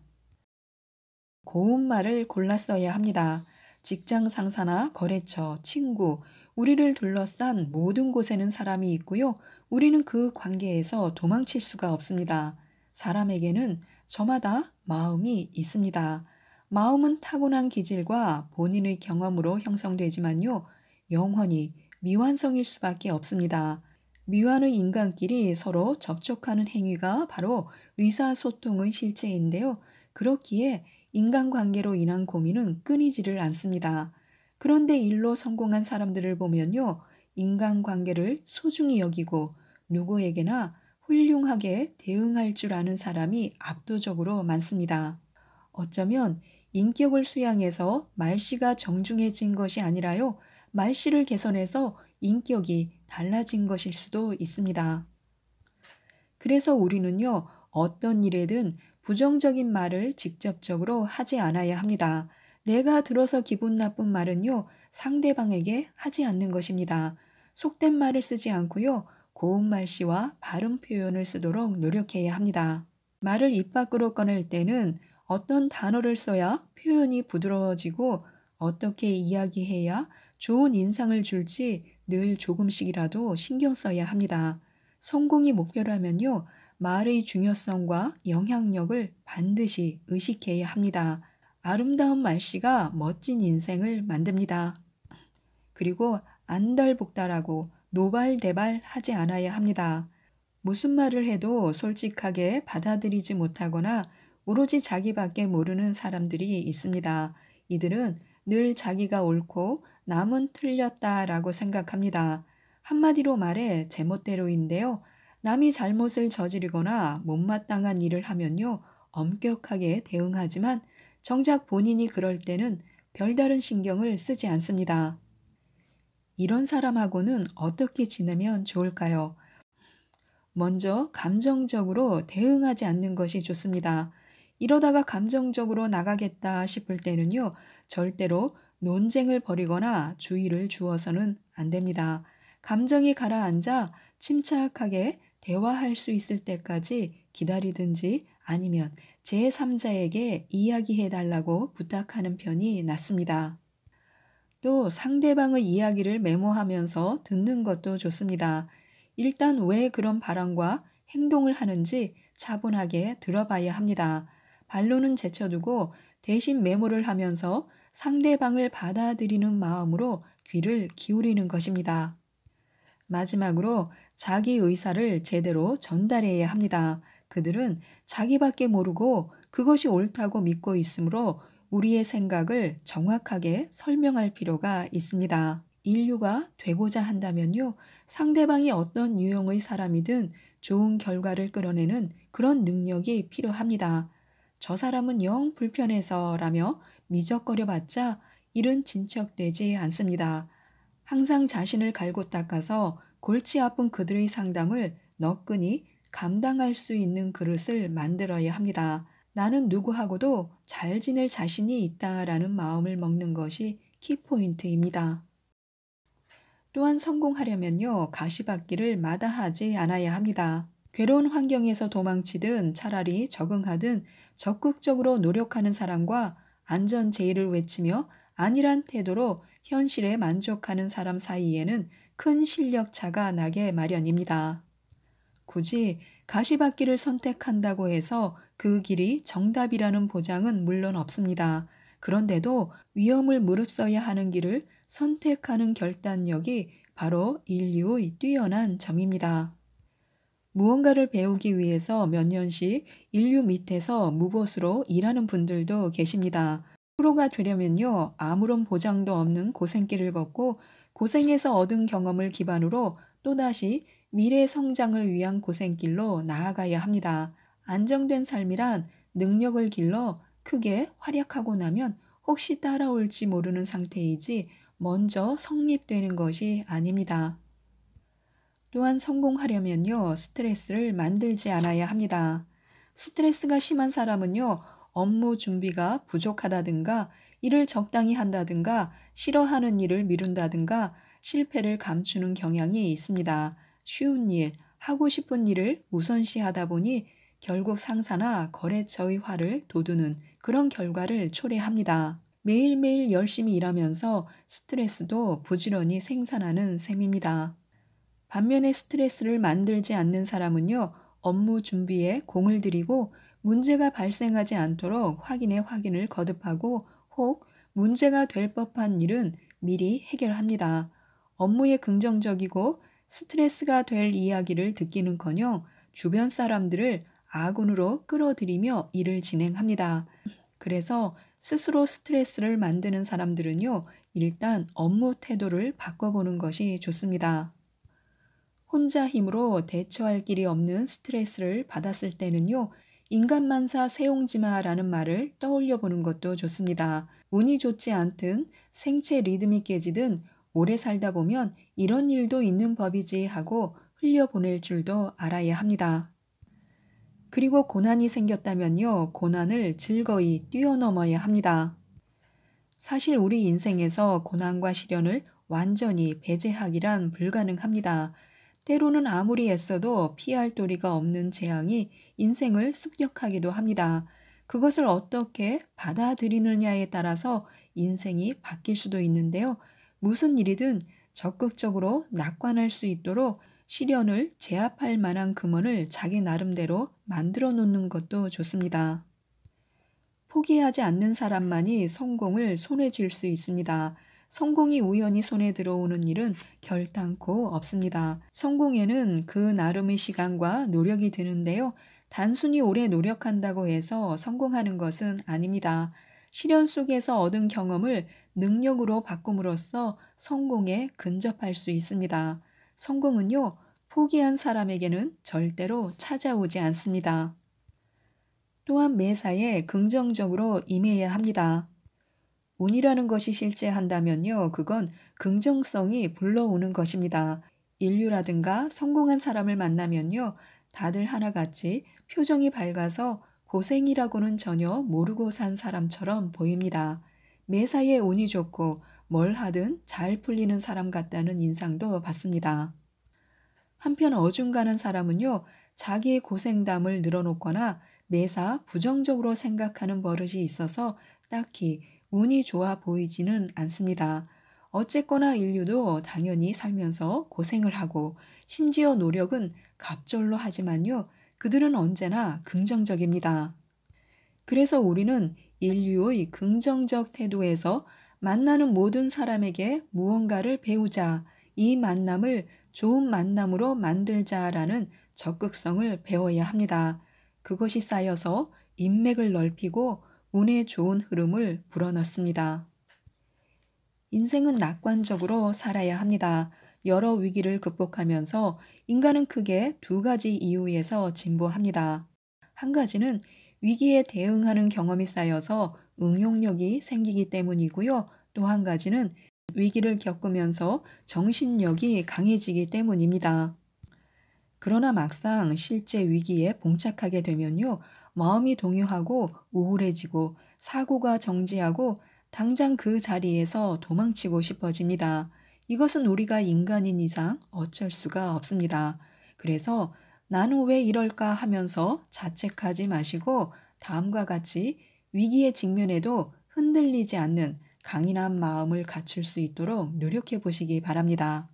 [SPEAKER 1] 고운말을 골라 써야 합니다. 직장 상사나 거래처, 친구, 우리를 둘러싼 모든 곳에는 사람이 있고요. 우리는 그 관계에서 도망칠 수가 없습니다. 사람에게는 저마다 마음이 있습니다. 마음은 타고난 기질과 본인의 경험으로 형성되지만요. 영원히 미완성일 수밖에 없습니다. 미완의 인간끼리 서로 접촉하는 행위가 바로 의사소통의 실체인데요. 그렇기에 인간관계로 인한 고민은 끊이지를 않습니다. 그런데 일로 성공한 사람들을 보면요. 인간관계를 소중히 여기고 누구에게나 훌륭하게 대응할 줄 아는 사람이 압도적으로 많습니다. 어쩌면 인격을 수양해서 말씨가 정중해진 것이 아니라요. 말씨를 개선해서 인격이 달라진 것일 수도 있습니다. 그래서 우리는요, 어떤 일에든 부정적인 말을 직접적으로 하지 않아야 합니다. 내가 들어서 기분 나쁜 말은요, 상대방에게 하지 않는 것입니다. 속된 말을 쓰지 않고요, 고운 말씨와 발음 표현을 쓰도록 노력해야 합니다. 말을 입 밖으로 꺼낼 때는 어떤 단어를 써야 표현이 부드러워지고 어떻게 이야기해야 좋은 인상을 줄지 늘 조금씩이라도 신경 써야 합니다. 성공이 목표라면요. 말의 중요성과 영향력을 반드시 의식해야 합니다. 아름다운 말씨가 멋진 인생을 만듭니다. 그리고 안달복달하고 노발대발 하지 않아야 합니다. 무슨 말을 해도 솔직하게 받아들이지 못하거나 오로지 자기밖에 모르는 사람들이 있습니다. 이들은 늘 자기가 옳고 남은 틀렸다라고 생각합니다. 한마디로 말해 제멋대로인데요. 남이 잘못을 저지르거나 못마땅한 일을 하면요. 엄격하게 대응하지만 정작 본인이 그럴 때는 별다른 신경을 쓰지 않습니다. 이런 사람하고는 어떻게 지내면 좋을까요? 먼저 감정적으로 대응하지 않는 것이 좋습니다. 이러다가 감정적으로 나가겠다 싶을 때는요, 절대로 논쟁을 벌이거나 주의를 주어서는 안 됩니다. 감정이 가라앉아 침착하게 대화할 수 있을 때까지 기다리든지 아니면 제3자에게 이야기해 달라고 부탁하는 편이 낫습니다. 또 상대방의 이야기를 메모하면서 듣는 것도 좋습니다. 일단 왜 그런 바람과 행동을 하는지 차분하게 들어봐야 합니다. 반론은 제쳐두고 대신 메모를 하면서 상대방을 받아들이는 마음으로 귀를 기울이는 것입니다. 마지막으로 자기 의사를 제대로 전달해야 합니다. 그들은 자기밖에 모르고 그것이 옳다고 믿고 있으므로 우리의 생각을 정확하게 설명할 필요가 있습니다. 인류가 되고자 한다면요. 상대방이 어떤 유형의 사람이든 좋은 결과를 끌어내는 그런 능력이 필요합니다. 저 사람은 영 불편해서라며 미적거려봤자 일은 진척되지 않습니다. 항상 자신을 갈고 닦아서 골치 아픈 그들의 상담을 너끈히 감당할 수 있는 그릇을 만들어야 합니다. 나는 누구하고도 잘 지낼 자신이 있다라는 마음을 먹는 것이 키포인트입니다. 또한 성공하려면요, 가시밭길을 마다하지 않아야 합니다. 괴로운 환경에서 도망치든 차라리 적응하든 적극적으로 노력하는 사람과 안전 제의를 외치며 안일한 태도로 현실에 만족하는 사람 사이에는 큰 실력 차가 나게 마련입니다. 굳이 가시밭길을 선택한다고 해서 그 길이 정답이라는 보장은 물론 없습니다. 그런데도 위험을 무릅써야 하는 길을 선택하는 결단력이 바로 인류의 뛰어난 점입니다. 무언가를 배우기 위해서 몇 년씩 인류 밑에서 무엇으로 일하는 분들도 계십니다. 프로가 되려면요, 아무런 보장도 없는 고생길을 걷고 고생에서 얻은 경험을 기반으로 또다시 미래 성장을 위한 고생길로 나아가야 합니다. 안정된 삶이란 능력을 길러 크게 활약하고 나면 혹시 따라올지 모르는 상태이지 먼저 성립되는 것이 아닙니다. 또한 성공하려면요, 스트레스를 만들지 않아야 합니다. 스트레스가 심한 사람은요, 업무 준비가 부족하다든가, 일을 적당히 한다든가, 싫어하는 일을 미룬다든가, 실패를 감추는 경향이 있습니다. 쉬운 일, 하고 싶은 일을 우선시하다 보니 결국 상사나 거래처의 화를 도두는 그런 결과를 초래합니다. 매일매일 열심히 일하면서 스트레스도 부지런히 생산하는 셈입니다. 반면에 스트레스를 만들지 않는 사람은요, 업무 준비에 공을 들이고 문제가 발생하지 않도록 확인의 확인을 거듭하고 혹 문제가 될 법한 일은 미리 해결합니다. 업무에 긍정적이고 스트레스가 될 이야기를 듣기는 커녕 주변 사람들을 아군으로 끌어들이며 일을 진행합니다. 그래서 스스로 스트레스를 만드는 사람들은요, 일단 업무 태도를 바꿔보는 것이 좋습니다. 혼자 힘으로 대처할 길이 없는 스트레스를 받았을 때는요. 인간만사 세옹지마라는 말을 떠올려 보는 것도 좋습니다. 운이 좋지 않든 생체 리듬이 깨지든 오래 살다 보면 이런 일도 있는 법이지 하고 흘려보낼 줄도 알아야 합니다. 그리고 고난이 생겼다면요. 고난을 즐거이 뛰어넘어야 합니다. 사실 우리 인생에서 고난과 시련을 완전히 배제하기란 불가능합니다. 때로는 아무리 애써도 피할 도리가 없는 재앙이 인생을 습격하기도 합니다. 그것을 어떻게 받아들이느냐에 따라서 인생이 바뀔 수도 있는데요. 무슨 일이든 적극적으로 낙관할 수 있도록 시련을 제압할 만한 금원을 자기 나름대로 만들어 놓는 것도 좋습니다. 포기하지 않는 사람만이 성공을 손에 쥘 수 있습니다. 성공이 우연히 손에 들어오는 일은 결단코 없습니다. 성공에는 그 나름의 시간과 노력이 드는데요. 단순히 오래 노력한다고 해서 성공하는 것은 아닙니다. 실현 속에서 얻은 경험을 능력으로 바꿈으로써 성공에 근접할 수 있습니다. 성공은요, 포기한 사람에게는 절대로 찾아오지 않습니다. 또한 매사에 긍정적으로 임해야 합니다. 운이라는 것이 실제한다면요. 그건 긍정성이 불러오는 것입니다. 인류라든가 성공한 사람을 만나면요. 다들 하나같이 표정이 밝아서 고생이라고는 전혀 모르고 산 사람처럼 보입니다. 매사에 운이 좋고 뭘 하든 잘 풀리는 사람 같다는 인상도 받습니다. 한편 어중간한 사람은요, 자기의 고생담을 늘어놓거나 매사 부정적으로 생각하는 버릇이 있어서 딱히 운이 좋아 보이지는 않습니다. 어쨌거나 인류도 당연히 살면서 고생을 하고 심지어 노력은 갑절로 하지만요. 그들은 언제나 긍정적입니다. 그래서 우리는 인류의 긍정적 태도에서 만나는 모든 사람에게 무언가를 배우자, 이 만남을 좋은 만남으로 만들자라는 적극성을 배워야 합니다. 그것이 쌓여서 인맥을 넓히고 운의 좋은 흐름을 불어넣습니다. 인생은 낙관적으로 살아야 합니다. 여러 위기를 극복하면서 인간은 크게 두 가지 이유에서 진보합니다. 한 가지는 위기에 대응하는 경험이 쌓여서 응용력이 생기기 때문이고요. 또 한 가지는 위기를 겪으면서 정신력이 강해지기 때문입니다. 그러나 막상 실제 위기에 봉착하게 되면요. 마음이 동요하고 우울해지고 사고가 정지하고 당장 그 자리에서 도망치고 싶어집니다. 이것은 우리가 인간인 이상 어쩔 수가 없습니다. 그래서 나는 왜 이럴까 하면서 자책하지 마시고 다음과 같이 위기에 직면해도 흔들리지 않는 강인한 마음을 갖출 수 있도록 노력해 보시기 바랍니다.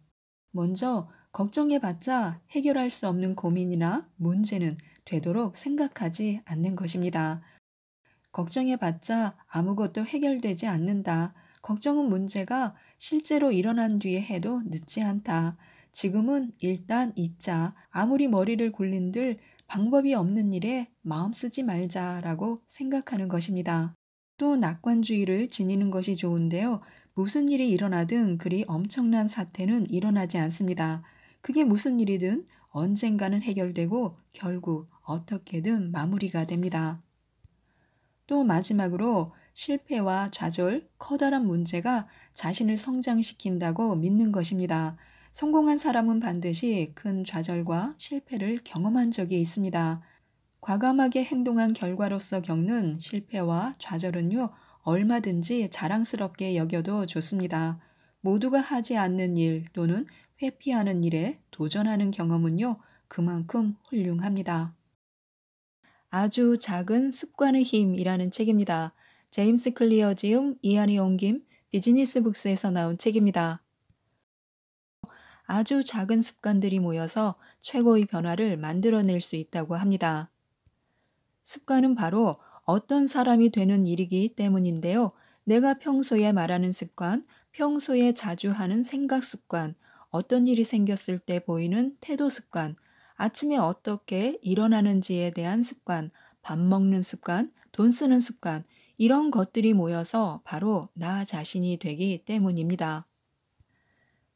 [SPEAKER 1] 먼저 걱정해봤자 해결할 수 없는 고민이나 문제는 되도록 생각하지 않는 것입니다. 걱정해봤자 아무것도 해결되지 않는다. 걱정은 문제가 실제로 일어난 뒤에 해도 늦지 않다. 지금은 일단 잊자. 아무리 머리를 굴린들 방법이 없는 일에 마음 쓰지 말자라고 생각하는 것입니다. 또 낙관주의를 지니는 것이 좋은데요. 무슨 일이 일어나든 그리 엄청난 사태는 일어나지 않습니다. 그게 무슨 일이든 언젠가는 해결되고 결국 어떻게든 마무리가 됩니다. 또 마지막으로 실패와 좌절, 커다란 문제가 자신을 성장시킨다고 믿는 것입니다. 성공한 사람은 반드시 큰 좌절과 실패를 경험한 적이 있습니다. 과감하게 행동한 결과로서 겪는 실패와 좌절은요, 얼마든지 자랑스럽게 여겨도 좋습니다. 모두가 하지 않는 일 또는 회피하는 일에 도전하는 경험은요, 그만큼 훌륭합니다. 아주 작은 습관의 힘이라는 책입니다. 제임스 클리어 지음, 이한이 옹김, 비즈니스 북스에서 나온 책입니다. 아주 작은 습관들이 모여서 최고의 변화를 만들어낼 수 있다고 합니다. 습관은 바로 어떤 사람이 되는 일이기 때문인데요. 내가 평소에 말하는 습관, 평소에 자주 하는 생각 습관, 어떤 일이 생겼을 때 보이는 태도 습관, 아침에 어떻게 일어나는지에 대한 습관, 밥 먹는 습관, 돈 쓰는 습관, 이런 것들이 모여서 바로 나 자신이 되기 때문입니다.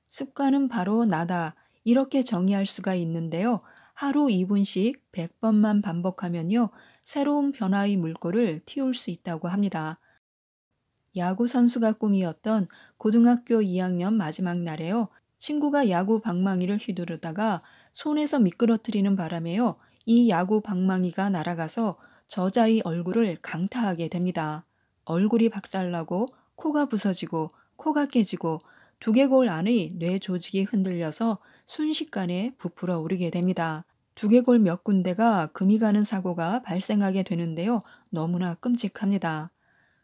[SPEAKER 1] 습관은 바로 나다. 이렇게 정의할 수가 있는데요. 하루 2분씩 100번만 반복하면요. 새로운 변화의 물꼬를 틔울 수 있다고 합니다. 야구 선수가 꿈이었던 고등학교 2학년 마지막 날에요. 친구가 야구 방망이를 휘두르다가 손에서 미끄러뜨리는 바람에요. 이 야구 방망이가 날아가서 저자의 얼굴을 강타하게 됩니다. 얼굴이 박살나고 코가 부서지고 코가 깨지고 두개골 안의 뇌 조직이 흔들려서 순식간에 부풀어 오르게 됩니다. 두개골 몇 군데가 금이 가는 사고가 발생하게 되는데요. 너무나 끔찍합니다.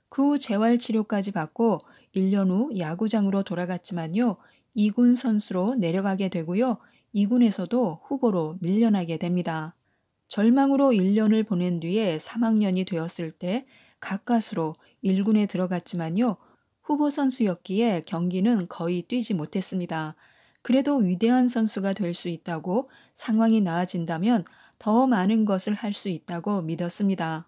[SPEAKER 1] 그 후 재활치료까지 받고 1년 후 야구장으로 돌아갔지만요. 2군 선수로 내려가게 되고요. 2군에서도 후보로 밀려나게 됩니다. 절망으로 1년을 보낸 뒤에 3학년이 되었을 때 가까스로 1군에 들어갔지만요. 후보 선수였기에 경기는 거의 뛰지 못했습니다. 그래도 위대한 선수가 될 수 있다고 상황이 나아진다면 더 많은 것을 할 수 있다고 믿었습니다.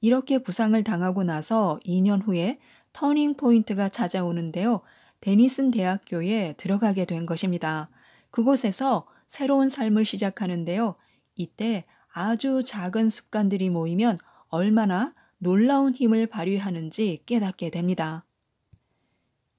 [SPEAKER 1] 이렇게 부상을 당하고 나서 2년 후에 터닝 포인트가 찾아오는데요. 데니슨 대학교에 들어가게 된 것입니다. 그곳에서 새로운 삶을 시작하는데요. 이때 아주 작은 습관들이 모이면 얼마나 놀라운 힘을 발휘하는지 깨닫게 됩니다.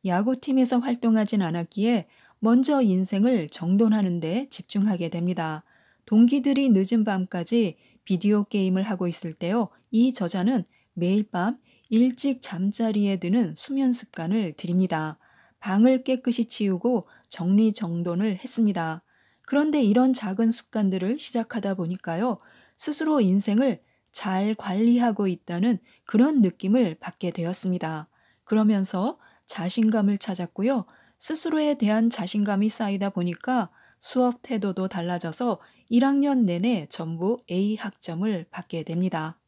[SPEAKER 1] 야구팀에서 활동하진 않았기에 먼저 인생을 정돈하는 데 집중하게 됩니다. 동기들이 늦은 밤까지 비디오 게임을 하고 있을 때요. 이 저자는 매일 밤 일찍 잠자리에 드는 수면 습관을 드립니다 방을 깨끗이 치우고 정리정돈을 했습니다. 그런데 이런 작은 습관들을 시작하다 보니까요. 스스로 인생을 잘 관리하고 있다는 그런 느낌을 받게 되었습니다. 그러면서 자신감을 찾았고요. 스스로에 대한 자신감이 쌓이다 보니까 수업 태도도 달라져서 1학년 내내 전부 A 학점을 받게 됩니다.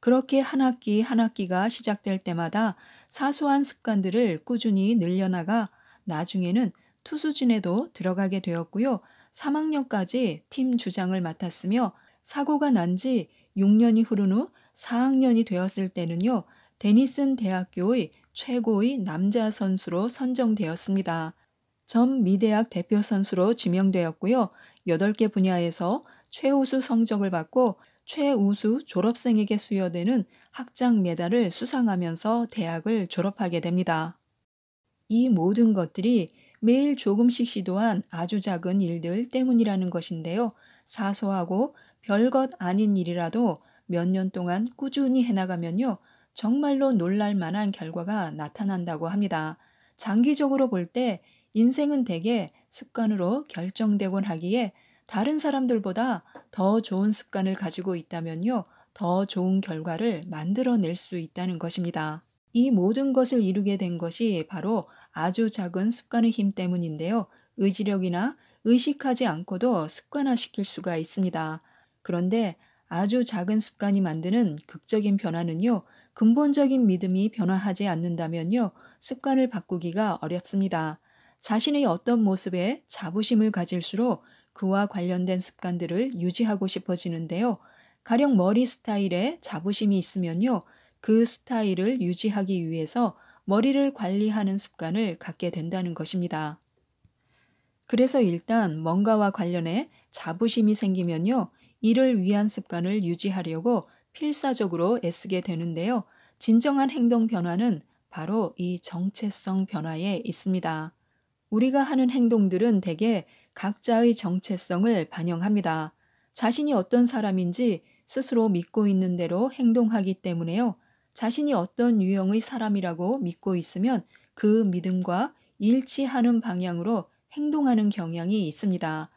[SPEAKER 1] 그렇게 한 학기 한 학기가 시작될 때마다 사소한 습관들을 꾸준히 늘려나가 나중에는 투수진에도 들어가게 되었고요. 3학년까지 팀 주장을 맡았으며 사고가 난 지 6년이 흐른 후 4학년이 되었을 때는요. 데니슨 대학교의 최고의 남자 선수로 선정되었습니다. 전 미대학 대표 선수로 지명되었고요. 8개 분야에서 최우수 성적을 받고 최우수 졸업생에게 수여되는 학장 메달을 수상하면서 대학을 졸업하게 됩니다. 이 모든 것들이 매일 조금씩 시도한 아주 작은 일들 때문이라는 것인데요. 사소하고 별것 아닌 일이라도 몇 년 동안 꾸준히 해나가면요. 정말로 놀랄 만한 결과가 나타난다고 합니다. 장기적으로 볼 때 인생은 대개 습관으로 결정되곤 하기에 다른 사람들보다 더 좋은 습관을 가지고 있다면요, 더 좋은 결과를 만들어낼 수 있다는 것입니다. 이 모든 것을 이루게 된 것이 바로 아주 작은 습관의 힘 때문인데요. 의지력이나 의식하지 않고도 습관화시킬 수가 있습니다. 그런데 아주 작은 습관이 만드는 극적인 변화는요, 근본적인 믿음이 변화하지 않는다면요, 습관을 바꾸기가 어렵습니다. 자신의 어떤 모습에 자부심을 가질수록 그와 관련된 습관들을 유지하고 싶어지는데요. 가령 머리 스타일에 자부심이 있으면요. 그 스타일을 유지하기 위해서 머리를 관리하는 습관을 갖게 된다는 것입니다. 그래서 일단 뭔가와 관련해 자부심이 생기면요. 이를 위한 습관을 유지하려고 필사적으로 애쓰게 되는데요. 진정한 행동 변화는 바로 이 정체성 변화에 있습니다. 우리가 하는 행동들은 대개 각자의 정체성을 반영합니다. 자신이 어떤 사람인지 스스로 믿고 있는 대로 행동하기 때문에요. 자신이 어떤 유형의 사람이라고 믿고 있으면 그 믿음과 일치하는 방향으로 행동하는 경향이 있습니다.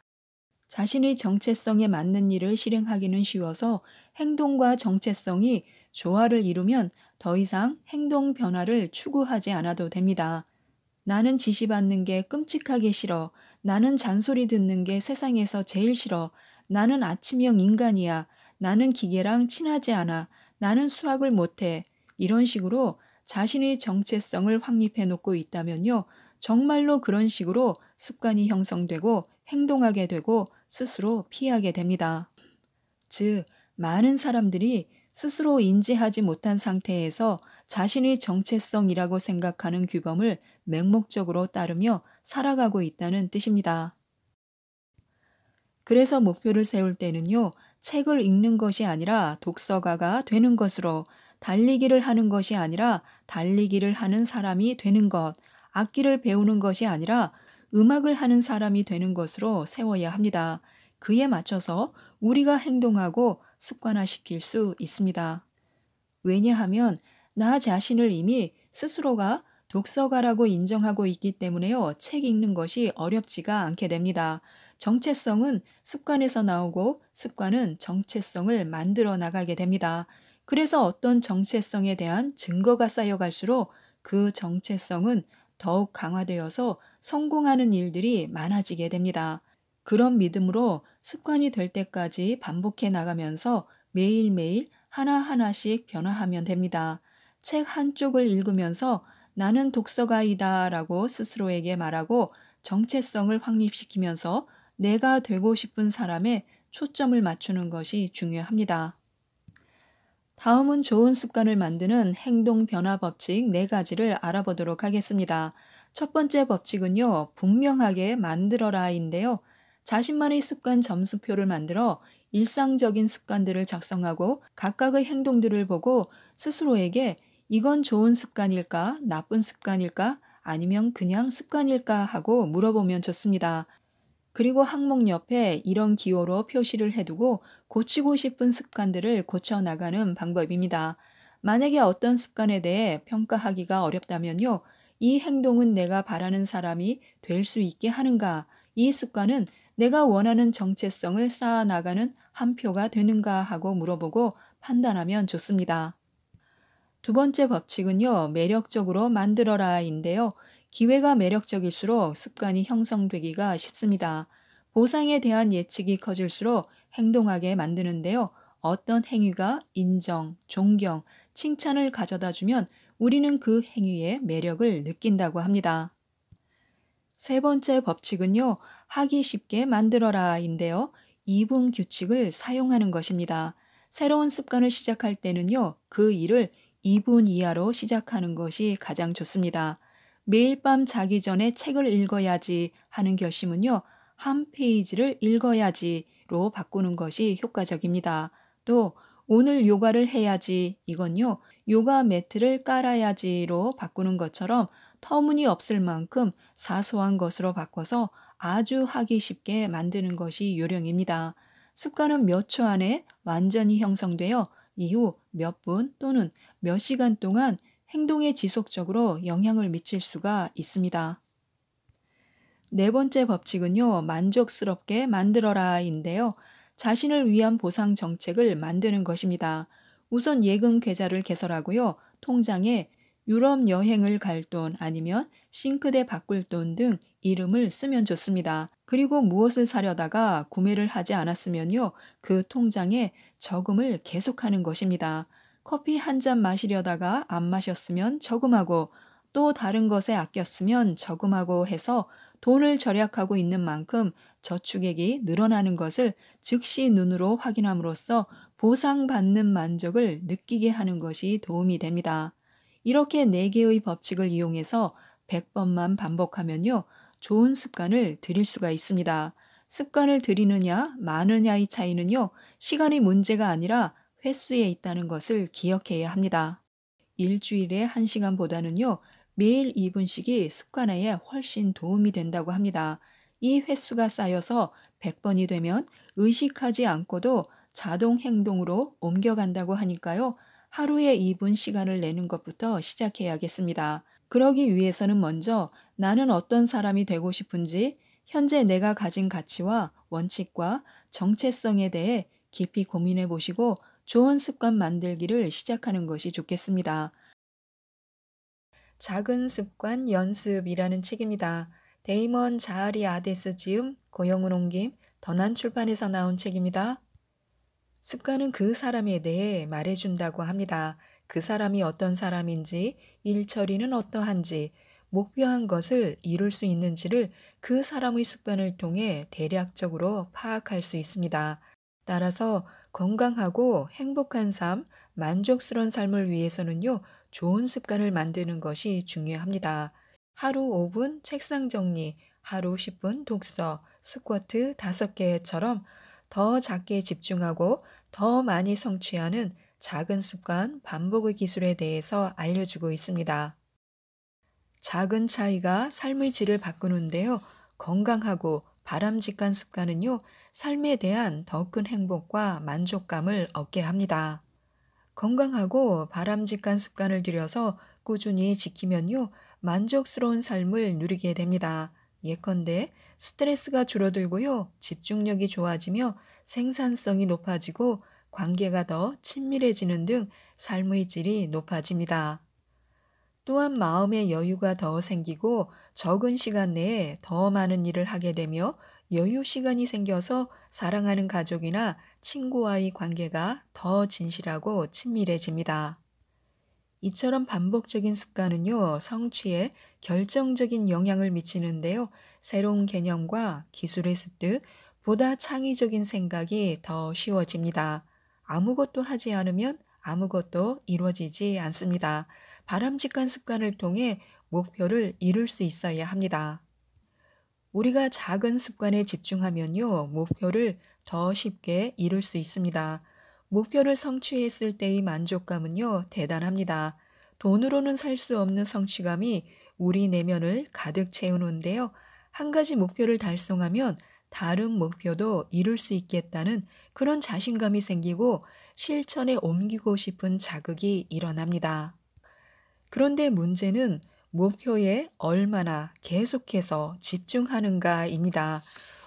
[SPEAKER 1] 자신의 정체성에 맞는 일을 실행하기는 쉬워서 행동과 정체성이 조화를 이루면 더 이상 행동 변화를 추구하지 않아도 됩니다. 나는 지시받는 게 끔찍하게 싫어. 나는 잔소리 듣는 게 세상에서 제일 싫어. 나는 아침형 인간이야. 나는 기계랑 친하지 않아. 나는 수학을 못해. 이런 식으로 자신의 정체성을 확립해 놓고 있다면요. 정말로 그런 식으로 습관이 형성되고 행동하게 되고 스스로 피하게 됩니다. 즉, 많은 사람들이 스스로 인지하지 못한 상태에서 자신의 정체성이라고 생각하는 규범을 맹목적으로 따르며 살아가고 있다는 뜻입니다. 그래서 목표를 세울 때는요, 책을 읽는 것이 아니라 독서가가 되는 것으로, 달리기를 하는 것이 아니라 달리기를 하는 사람이 되는 것, 악기를 배우는 것이 아니라 음악을 하는 사람이 되는 것으로 세워야 합니다. 그에 맞춰서 우리가 행동하고 습관화시킬 수 있습니다. 왜냐하면 나 자신을 이미 스스로가 독서가라고 인정하고 있기 때문에요. 책 읽는 것이 어렵지가 않게 됩니다. 정체성은 습관에서 나오고 습관은 정체성을 만들어 나가게 됩니다. 그래서 어떤 정체성에 대한 증거가 쌓여갈수록 그 정체성은 더욱 강화되어서 성공하는 일들이 많아지게 됩니다. 그런 믿음으로 습관이 될 때까지 반복해 나가면서 매일매일 하나하나씩 변화하면 됩니다. 책 한쪽을 읽으면서 나는 독서가이다 라고 스스로에게 말하고 정체성을 확립시키면서 내가 되고 싶은 사람에 초점을 맞추는 것이 중요합니다. 다음은 좋은 습관을 만드는 행동 변화 법칙 네 가지를 알아보도록 하겠습니다. 첫 번째 법칙은요, 분명하게 만들어라인데요. 자신만의 습관 점수표를 만들어 일상적인 습관들을 작성하고 각각의 행동들을 보고 스스로에게 이건 좋은 습관일까? 나쁜 습관일까? 아니면 그냥 습관일까? 하고 물어보면 좋습니다. 그리고 항목 옆에 이런 기호로 표시를 해두고 고치고 싶은 습관들을 고쳐나가는 방법입니다. 만약에 어떤 습관에 대해 평가하기가 어렵다면요. 이 행동은 내가 바라는 사람이 될 수 있게 하는가? 이 습관은 내가 원하는 정체성을 쌓아나가는 한 표가 되는가 하고 물어보고 판단하면 좋습니다. 두 번째 법칙은요, 매력적으로 만들어라인데요. 기회가 매력적일수록 습관이 형성되기가 쉽습니다. 보상에 대한 예측이 커질수록 행동하게 만드는데요. 어떤 행위가 인정, 존경, 칭찬을 가져다 주면 우리는 그 행위의 매력을 느낀다고 합니다. 세 번째 법칙은요, 하기 쉽게 만들어라인데요. 2분 규칙을 사용하는 것입니다. 새로운 습관을 시작할 때는요, 그 일을 2분 이하로 시작하는 것이 가장 좋습니다. 매일 밤 자기 전에 책을 읽어야지 하는 결심은요, 한 페이지를 읽어야지로 바꾸는 것이 효과적입니다. 또, 오늘 요가를 해야지 이건요, 요가 매트를 깔아야지로 바꾸는 것처럼 터무니없을 만큼 사소한 것으로 바꿔서 아주 하기 쉽게 만드는 것이 요령입니다. 습관은 몇 초 안에 완전히 형성되어 이후 몇 분 또는 몇 시간 동안 행동에 지속적으로 영향을 미칠 수가 있습니다. 네 번째 법칙은요, 만족스럽게 만들어라인데요. 자신을 위한 보상 정책을 만드는 것입니다. 우선 예금 계좌를 개설하고요, 통장에 유럽 여행을 갈 돈 아니면 싱크대 바꿀 돈 등 이름을 쓰면 좋습니다. 그리고 무엇을 사려다가 구매를 하지 않았으면요, 그 통장에 저금을 계속하는 것입니다. 커피 한 잔 마시려다가 안 마셨으면 저금하고 또 다른 것에 아꼈으면 저금하고 해서 돈을 절약하고 있는 만큼 저축액이 늘어나는 것을 즉시 눈으로 확인함으로써 보상받는 만족을 느끼게 하는 것이 도움이 됩니다. 이렇게 4개의 법칙을 이용해서 100번만 반복하면요. 좋은 습관을 들일 수가 있습니다. 습관을 들이느냐 마느냐의 차이는요. 시간의 문제가 아니라 횟수에 있다는 것을 기억해야 합니다. 일주일에 1시간보다는요, 매일 2분씩이 습관에 훨씬 도움이 된다고 합니다. 이 횟수가 쌓여서 100번이 되면 의식하지 않고도 자동 행동으로 옮겨간다고 하니까요. 하루에 2분 시간을 내는 것부터 시작해야겠습니다. 그러기 위해서는 먼저 나는 어떤 사람이 되고 싶은지 현재 내가 가진 가치와 원칙과 정체성에 대해 깊이 고민해 보시고 좋은 습관 만들기를 시작하는 것이 좋겠습니다. 작은 습관 연습이라는 책입니다. 데이먼 자아리 아데스 지음 고영훈 옮김 더난 출판에서 나온 책입니다. 습관은 그 사람에 대해 말해준다고 합니다. 그 사람이 어떤 사람인지, 일처리는 어떠한지, 목표한 것을 이룰 수 있는지를 그 사람의 습관을 통해 대략적으로 파악할 수 있습니다. 따라서 건강하고 행복한 삶, 만족스러운 삶을 위해서는요, 좋은 습관을 만드는 것이 중요합니다. 하루 5분 책상 정리, 하루 10분 독서, 스쿼트 5개처럼 더 작게 집중하고 더 많이 성취하는 작은 습관 반복의 기술에 대해서 알려주고 있습니다. 작은 차이가 삶의 질을 바꾸는데요. 건강하고 바람직한 습관은요, 삶에 대한 더 큰 행복과 만족감을 얻게 합니다. 건강하고 바람직한 습관을 들여서 꾸준히 지키면요, 만족스러운 삶을 누리게 됩니다. 예컨대 스트레스가 줄어들고요, 집중력이 좋아지며 생산성이 높아지고 관계가 더 친밀해지는 등 삶의 질이 높아집니다. 또한 마음의 여유가 더 생기고 적은 시간 내에 더 많은 일을 하게 되며 여유 시간이 생겨서 사랑하는 가족이나 친구와의 관계가 더 진실하고 친밀해집니다. 이처럼 반복적인 습관은요, 성취에 결정적인 영향을 미치는데요, 새로운 개념과 기술의 습득, 보다 창의적인 생각이 더 쉬워집니다. 아무것도 하지 않으면 아무것도 이루어지지 않습니다. 바람직한 습관을 통해 목표를 이룰 수 있어야 합니다. 우리가 작은 습관에 집중하면요, 목표를 더 쉽게 이룰 수 있습니다. 목표를 성취했을 때의 만족감은요, 대단합니다. 돈으로는 살 수 없는 성취감이 우리 내면을 가득 채우는데요. 한 가지 목표를 달성하면 다른 목표도 이룰 수 있겠다는 그런 자신감이 생기고 실천에 옮기고 싶은 자극이 일어납니다. 그런데 문제는 목표에 얼마나 계속해서 집중하는가입니다.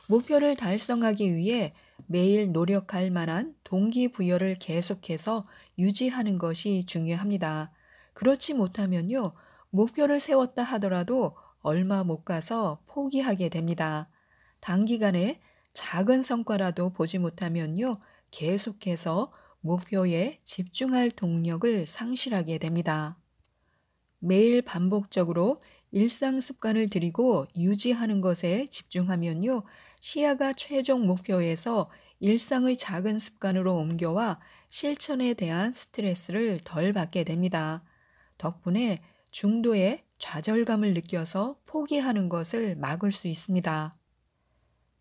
[SPEAKER 1] 목표를 달성하기 위해 매일 노력할 만한 동기부여를 계속해서 유지하는 것이 중요합니다. 그렇지 못하면요, 목표를 세웠다 하더라도 얼마 못 가서 포기하게 됩니다. 단기간에 작은 성과라도 보지 못하면요, 계속해서 목표에 집중할 동력을 상실하게 됩니다. 매일 반복적으로 일상 습관을 들이고 유지하는 것에 집중하면요. 시야가 최종 목표에서 일상의 작은 습관으로 옮겨와 실천에 대한 스트레스를 덜 받게 됩니다. 덕분에 중도에 좌절감을 느껴서 포기하는 것을 막을 수 있습니다.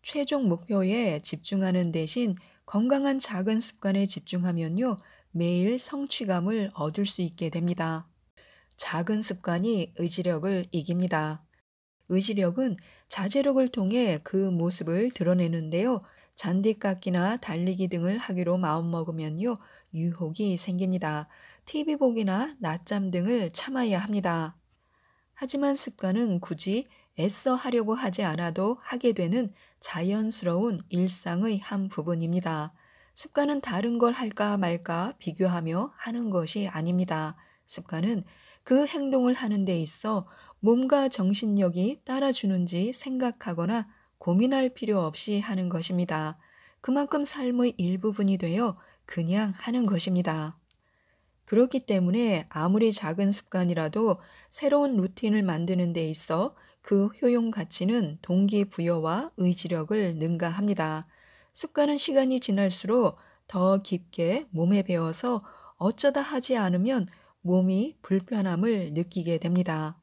[SPEAKER 1] 최종 목표에 집중하는 대신 건강한 작은 습관에 집중하면요. 매일 성취감을 얻을 수 있게 됩니다. 작은 습관이 의지력을 이깁니다. 의지력은 자제력을 통해 그 모습을 드러내는데요. 잔디깎기나 달리기 등을 하기로 마음먹으면요. 유혹이 생깁니다. TV 보기나 낮잠 등을 참아야 합니다. 하지만 습관은 굳이 애써 하려고 하지 않아도 하게 되는 자연스러운 일상의 한 부분입니다. 습관은 다른 걸 할까 말까 비교하며 하는 것이 아닙니다. 습관은 그 행동을 하는 데 있어 몸과 정신력이 따라주는지 생각하거나 고민할 필요 없이 하는 것입니다. 그만큼 삶의 일부분이 되어 그냥 하는 것입니다. 그렇기 때문에 아무리 작은 습관이라도 새로운 루틴을 만드는 데 있어 그 효용 가치는 동기부여와 의지력을 능가합니다. 습관은 시간이 지날수록 더 깊게 몸에 배어서 어쩌다 하지 않으면 몸이 불편함을 느끼게 됩니다.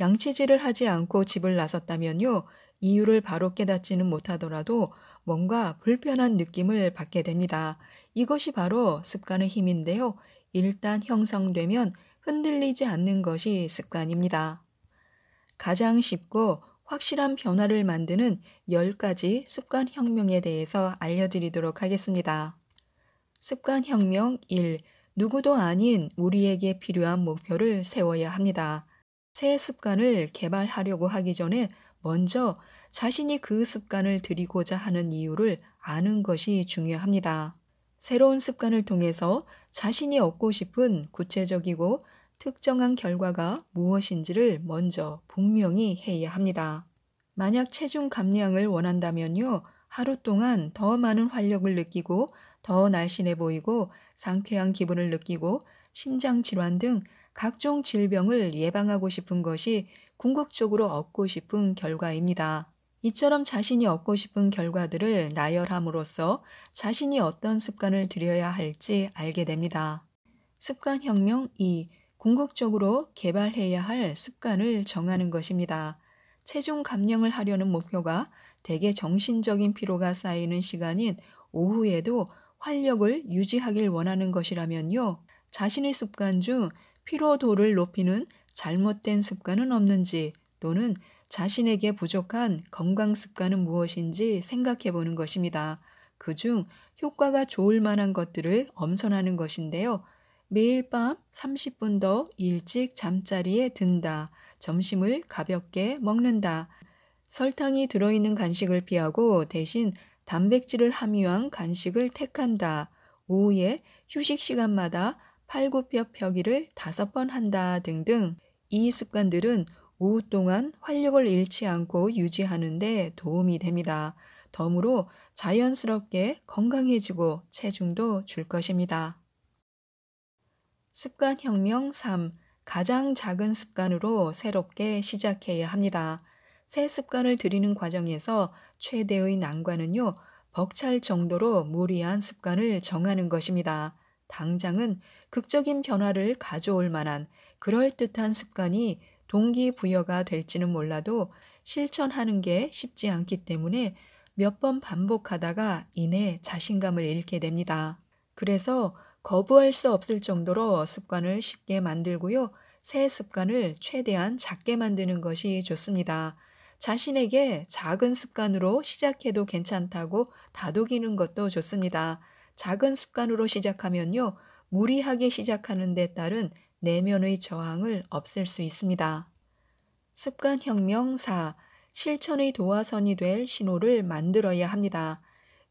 [SPEAKER 1] 양치질을 하지 않고 집을 나섰다면요. 이유를 바로 깨닫지는 못하더라도 뭔가 불편한 느낌을 받게 됩니다. 이것이 바로 습관의 힘인데요. 일단 형성되면 흔들리지 않는 것이 습관입니다. 가장 쉽고 확실한 변화를 만드는 10가지 습관 혁명에 대해서 알려드리도록 하겠습니다. 습관 혁명 1. 누구도 아닌 우리에게 필요한 목표를 세워야 합니다. 새 습관을 개발하려고 하기 전에 먼저 자신이 그 습관을 들이고자 하는 이유를 아는 것이 중요합니다. 새로운 습관을 통해서 자신이 얻고 싶은 구체적이고 특정한 결과가 무엇인지를 먼저 분명히 해야 합니다. 만약 체중 감량을 원한다면요, 하루 동안 더 많은 활력을 느끼고 더 날씬해 보이고 상쾌한 기분을 느끼고 심장 질환 등 각종 질병을 예방하고 싶은 것이 궁극적으로 얻고 싶은 결과입니다. 이처럼 자신이 얻고 싶은 결과들을 나열함으로써 자신이 어떤 습관을 들여야 할지 알게 됩니다. 습관혁명 2. 궁극적으로 개발해야 할 습관을 정하는 것입니다. 체중 감량을 하려는 목표가 대개 정신적인 피로가 쌓이는 시간인 오후에도 활력을 유지하길 원하는 것이라면요. 자신의 습관 중 피로도를 높이는 잘못된 습관은 없는지 또는 자신에게 부족한 건강 습관은 무엇인지 생각해 보는 것입니다. 그 중 효과가 좋을 만한 것들을 엄선하는 것인데요. 매일 밤 30분 더 일찍 잠자리에 든다. 점심을 가볍게 먹는다. 설탕이 들어있는 간식을 피하고 대신 단백질을 함유한 간식을 택한다. 오후에 휴식 시간마다 팔굽혀 펴기를 다섯 번 한다 등등 이 습관들은 오후 동안 활력을 잃지 않고 유지하는데 도움이 됩니다. 덤으로 자연스럽게 건강해지고 체중도 줄 것입니다. 습관혁명 3. 가장 작은 습관으로 새롭게 시작해야 합니다. 새 습관을 들이는 과정에서 최대의 난관은요, 벅찰 정도로 무리한 습관을 정하는 것입니다. 당장은 극적인 변화를 가져올 만한 그럴듯한 습관이 동기부여가 될지는 몰라도 실천하는 게 쉽지 않기 때문에 몇 번 반복하다가 이내 자신감을 잃게 됩니다. 그래서 거부할 수 없을 정도로 습관을 쉽게 만들고요. 새 습관을 최대한 작게 만드는 것이 좋습니다. 자신에게 작은 습관으로 시작해도 괜찮다고 다독이는 것도 좋습니다. 작은 습관으로 시작하면요. 무리하게 시작하는 데 따른 내면의 저항을 없앨 수 있습니다. 습관혁명 4. 실천의 도화선이 될 신호를 만들어야 합니다.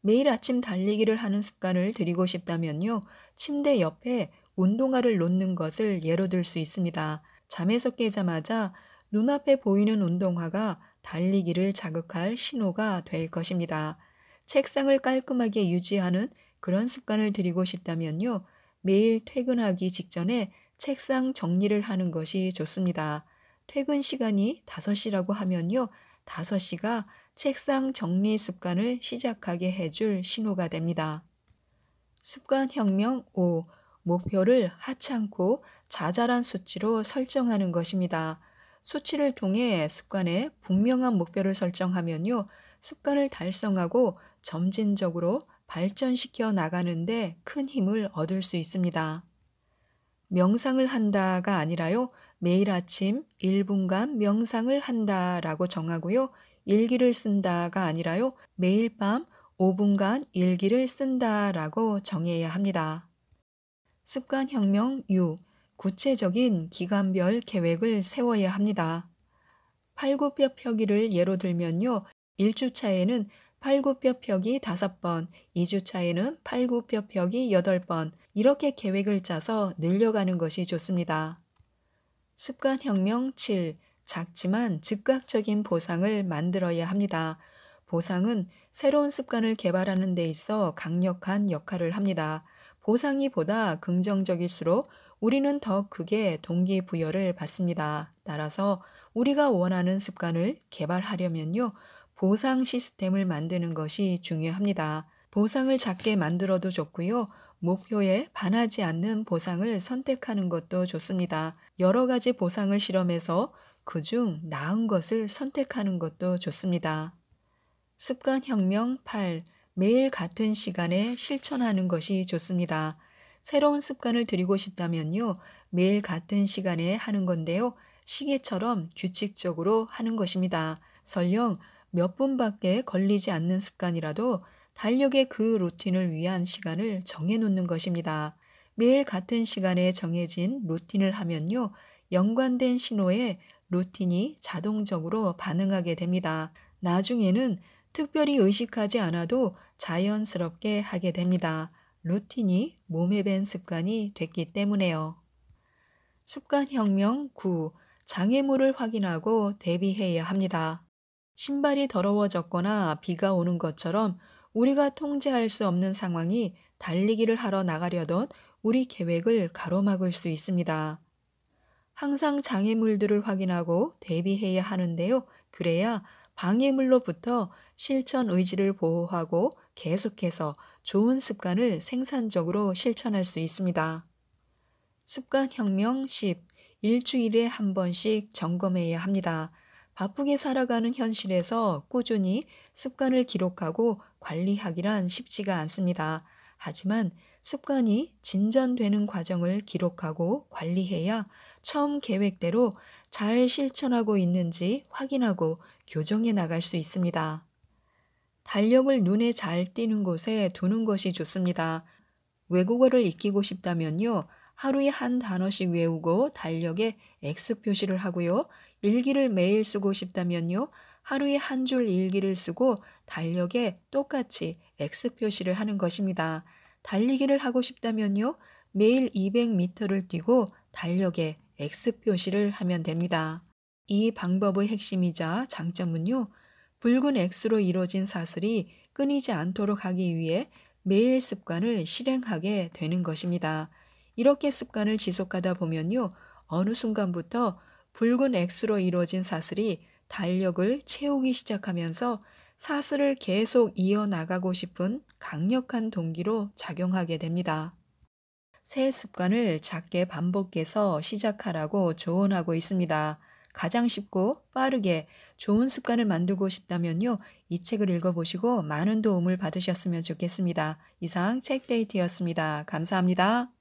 [SPEAKER 1] 매일 아침 달리기를 하는 습관을 들이고 싶다면요. 침대 옆에 운동화를 놓는 것을 예로 들 수 있습니다. 잠에서 깨자마자 눈앞에 보이는 운동화가 달리기를 자극할 신호가 될 것입니다. 책상을 깔끔하게 유지하는 그런 습관을 들이고 싶다면요. 매일 퇴근하기 직전에 책상 정리를 하는 것이 좋습니다. 퇴근 시간이 5시라고 하면요. 5시가 책상 정리 습관을 시작하게 해줄 신호가 됩니다. 습관 혁명 5. 목표를 하찮고 자잘한 수치로 설정하는 것입니다. 수치를 통해 습관에 분명한 목표를 설정하면요. 습관을 달성하고 점진적으로 발전시켜 나가는데 큰 힘을 얻을 수 있습니다. 명상을 한다가 아니라요. 매일 아침 1분간 명상을 한다라고 정하고요. 일기를 쓴다가 아니라요. 매일 밤 5분간 일기를 쓴다라고 정해야 합니다. 습관혁명 U 구체적인 기간별 계획을 세워야 합니다. 팔굽뼈 펴기를 예로 들면요. 1주차에는 팔굽뼈 펴기 5번, 2주차에는 팔굽뼈 펴기 8번, 이렇게 계획을 짜서 늘려가는 것이 좋습니다. 습관혁명 7. 작지만 즉각적인 보상을 만들어야 합니다. 보상은 새로운 습관을 개발하는 데 있어 강력한 역할을 합니다. 보상이 보다 긍정적일수록 우리는 더 크게 동기부여를 받습니다. 따라서 우리가 원하는 습관을 개발하려면요. 보상 시스템을 만드는 것이 중요합니다. 보상을 작게 만들어도 좋고요. 목표에 반하지 않는 보상을 선택하는 것도 좋습니다. 여러 가지 보상을 실험해서 그중 나은 것을 선택하는 것도 좋습니다. 습관혁명 8. 매일 같은 시간에 실천하는 것이 좋습니다. 새로운 습관을 들이고 싶다면요. 매일 같은 시간에 하는 건데요. 시계처럼 규칙적으로 하는 것입니다. 설령 몇 분밖에 걸리지 않는 습관이라도 달력에그 루틴을 위한 시간을 정해놓는 것입니다. 매일 같은 시간에 정해진 루틴을 하면요. 연관된 신호에 루틴이 자동적으로 반응하게 됩니다. 나중에는 특별히 의식하지 않아도 자연스럽게 하게 됩니다. 루틴이 몸에 밴 습관이 됐기 때문에요. 습관혁명 9. 장애물을 확인하고 대비해야 합니다. 신발이 더러워졌거나 비가 오는 것처럼 우리가 통제할 수 없는 상황이 달리기를 하러 나가려던 우리 계획을 가로막을 수 있습니다. 항상 장애물들을 확인하고 대비해야 하는데요. 그래야 방해물로부터 실천 의지를 보호하고 계속해서 좋은 습관을 생산적으로 실천할 수 있습니다. 습관혁명 10. 일주일에 한 번씩 점검해야 합니다. 바쁘게 살아가는 현실에서 꾸준히 습관을 기록하고 관리하기란 쉽지가 않습니다. 하지만 습관이 진전되는 과정을 기록하고 관리해야 처음 계획대로 잘 실천하고 있는지 확인하고 교정해 나갈 수 있습니다. 달력을 눈에 잘 띄는 곳에 두는 것이 좋습니다. 외국어를 익히고 싶다면요. 하루에 한 단어씩 외우고 달력에 X 표시를 하고요. 일기를 매일 쓰고 싶다면요. 하루에 한 줄 일기를 쓰고 달력에 똑같이 X 표시를 하는 것입니다. 달리기를 하고 싶다면요. 매일 200m를 뛰고 달력에 X 표시를 하면 됩니다. 이 방법의 핵심이자 장점은요. 붉은 X로 이루어진 사슬이 끊이지 않도록 하기 위해 매일 습관을 실행하게 되는 것입니다. 이렇게 습관을 지속하다 보면요. 어느 순간부터 붉은 X로 이루어진 사슬이 달력을 채우기 시작하면서 사슬을 계속 이어나가고 싶은 강력한 동기로 작용하게 됩니다. 새 습관을 작게 반복해서 시작하라고 조언하고 있습니다. 가장 쉽고 빠르게 좋은 습관을 만들고 싶다면요. 이 책을 읽어보시고 많은 도움을 받으셨으면 좋겠습니다. 이상 책데이트였습니다. 감사합니다.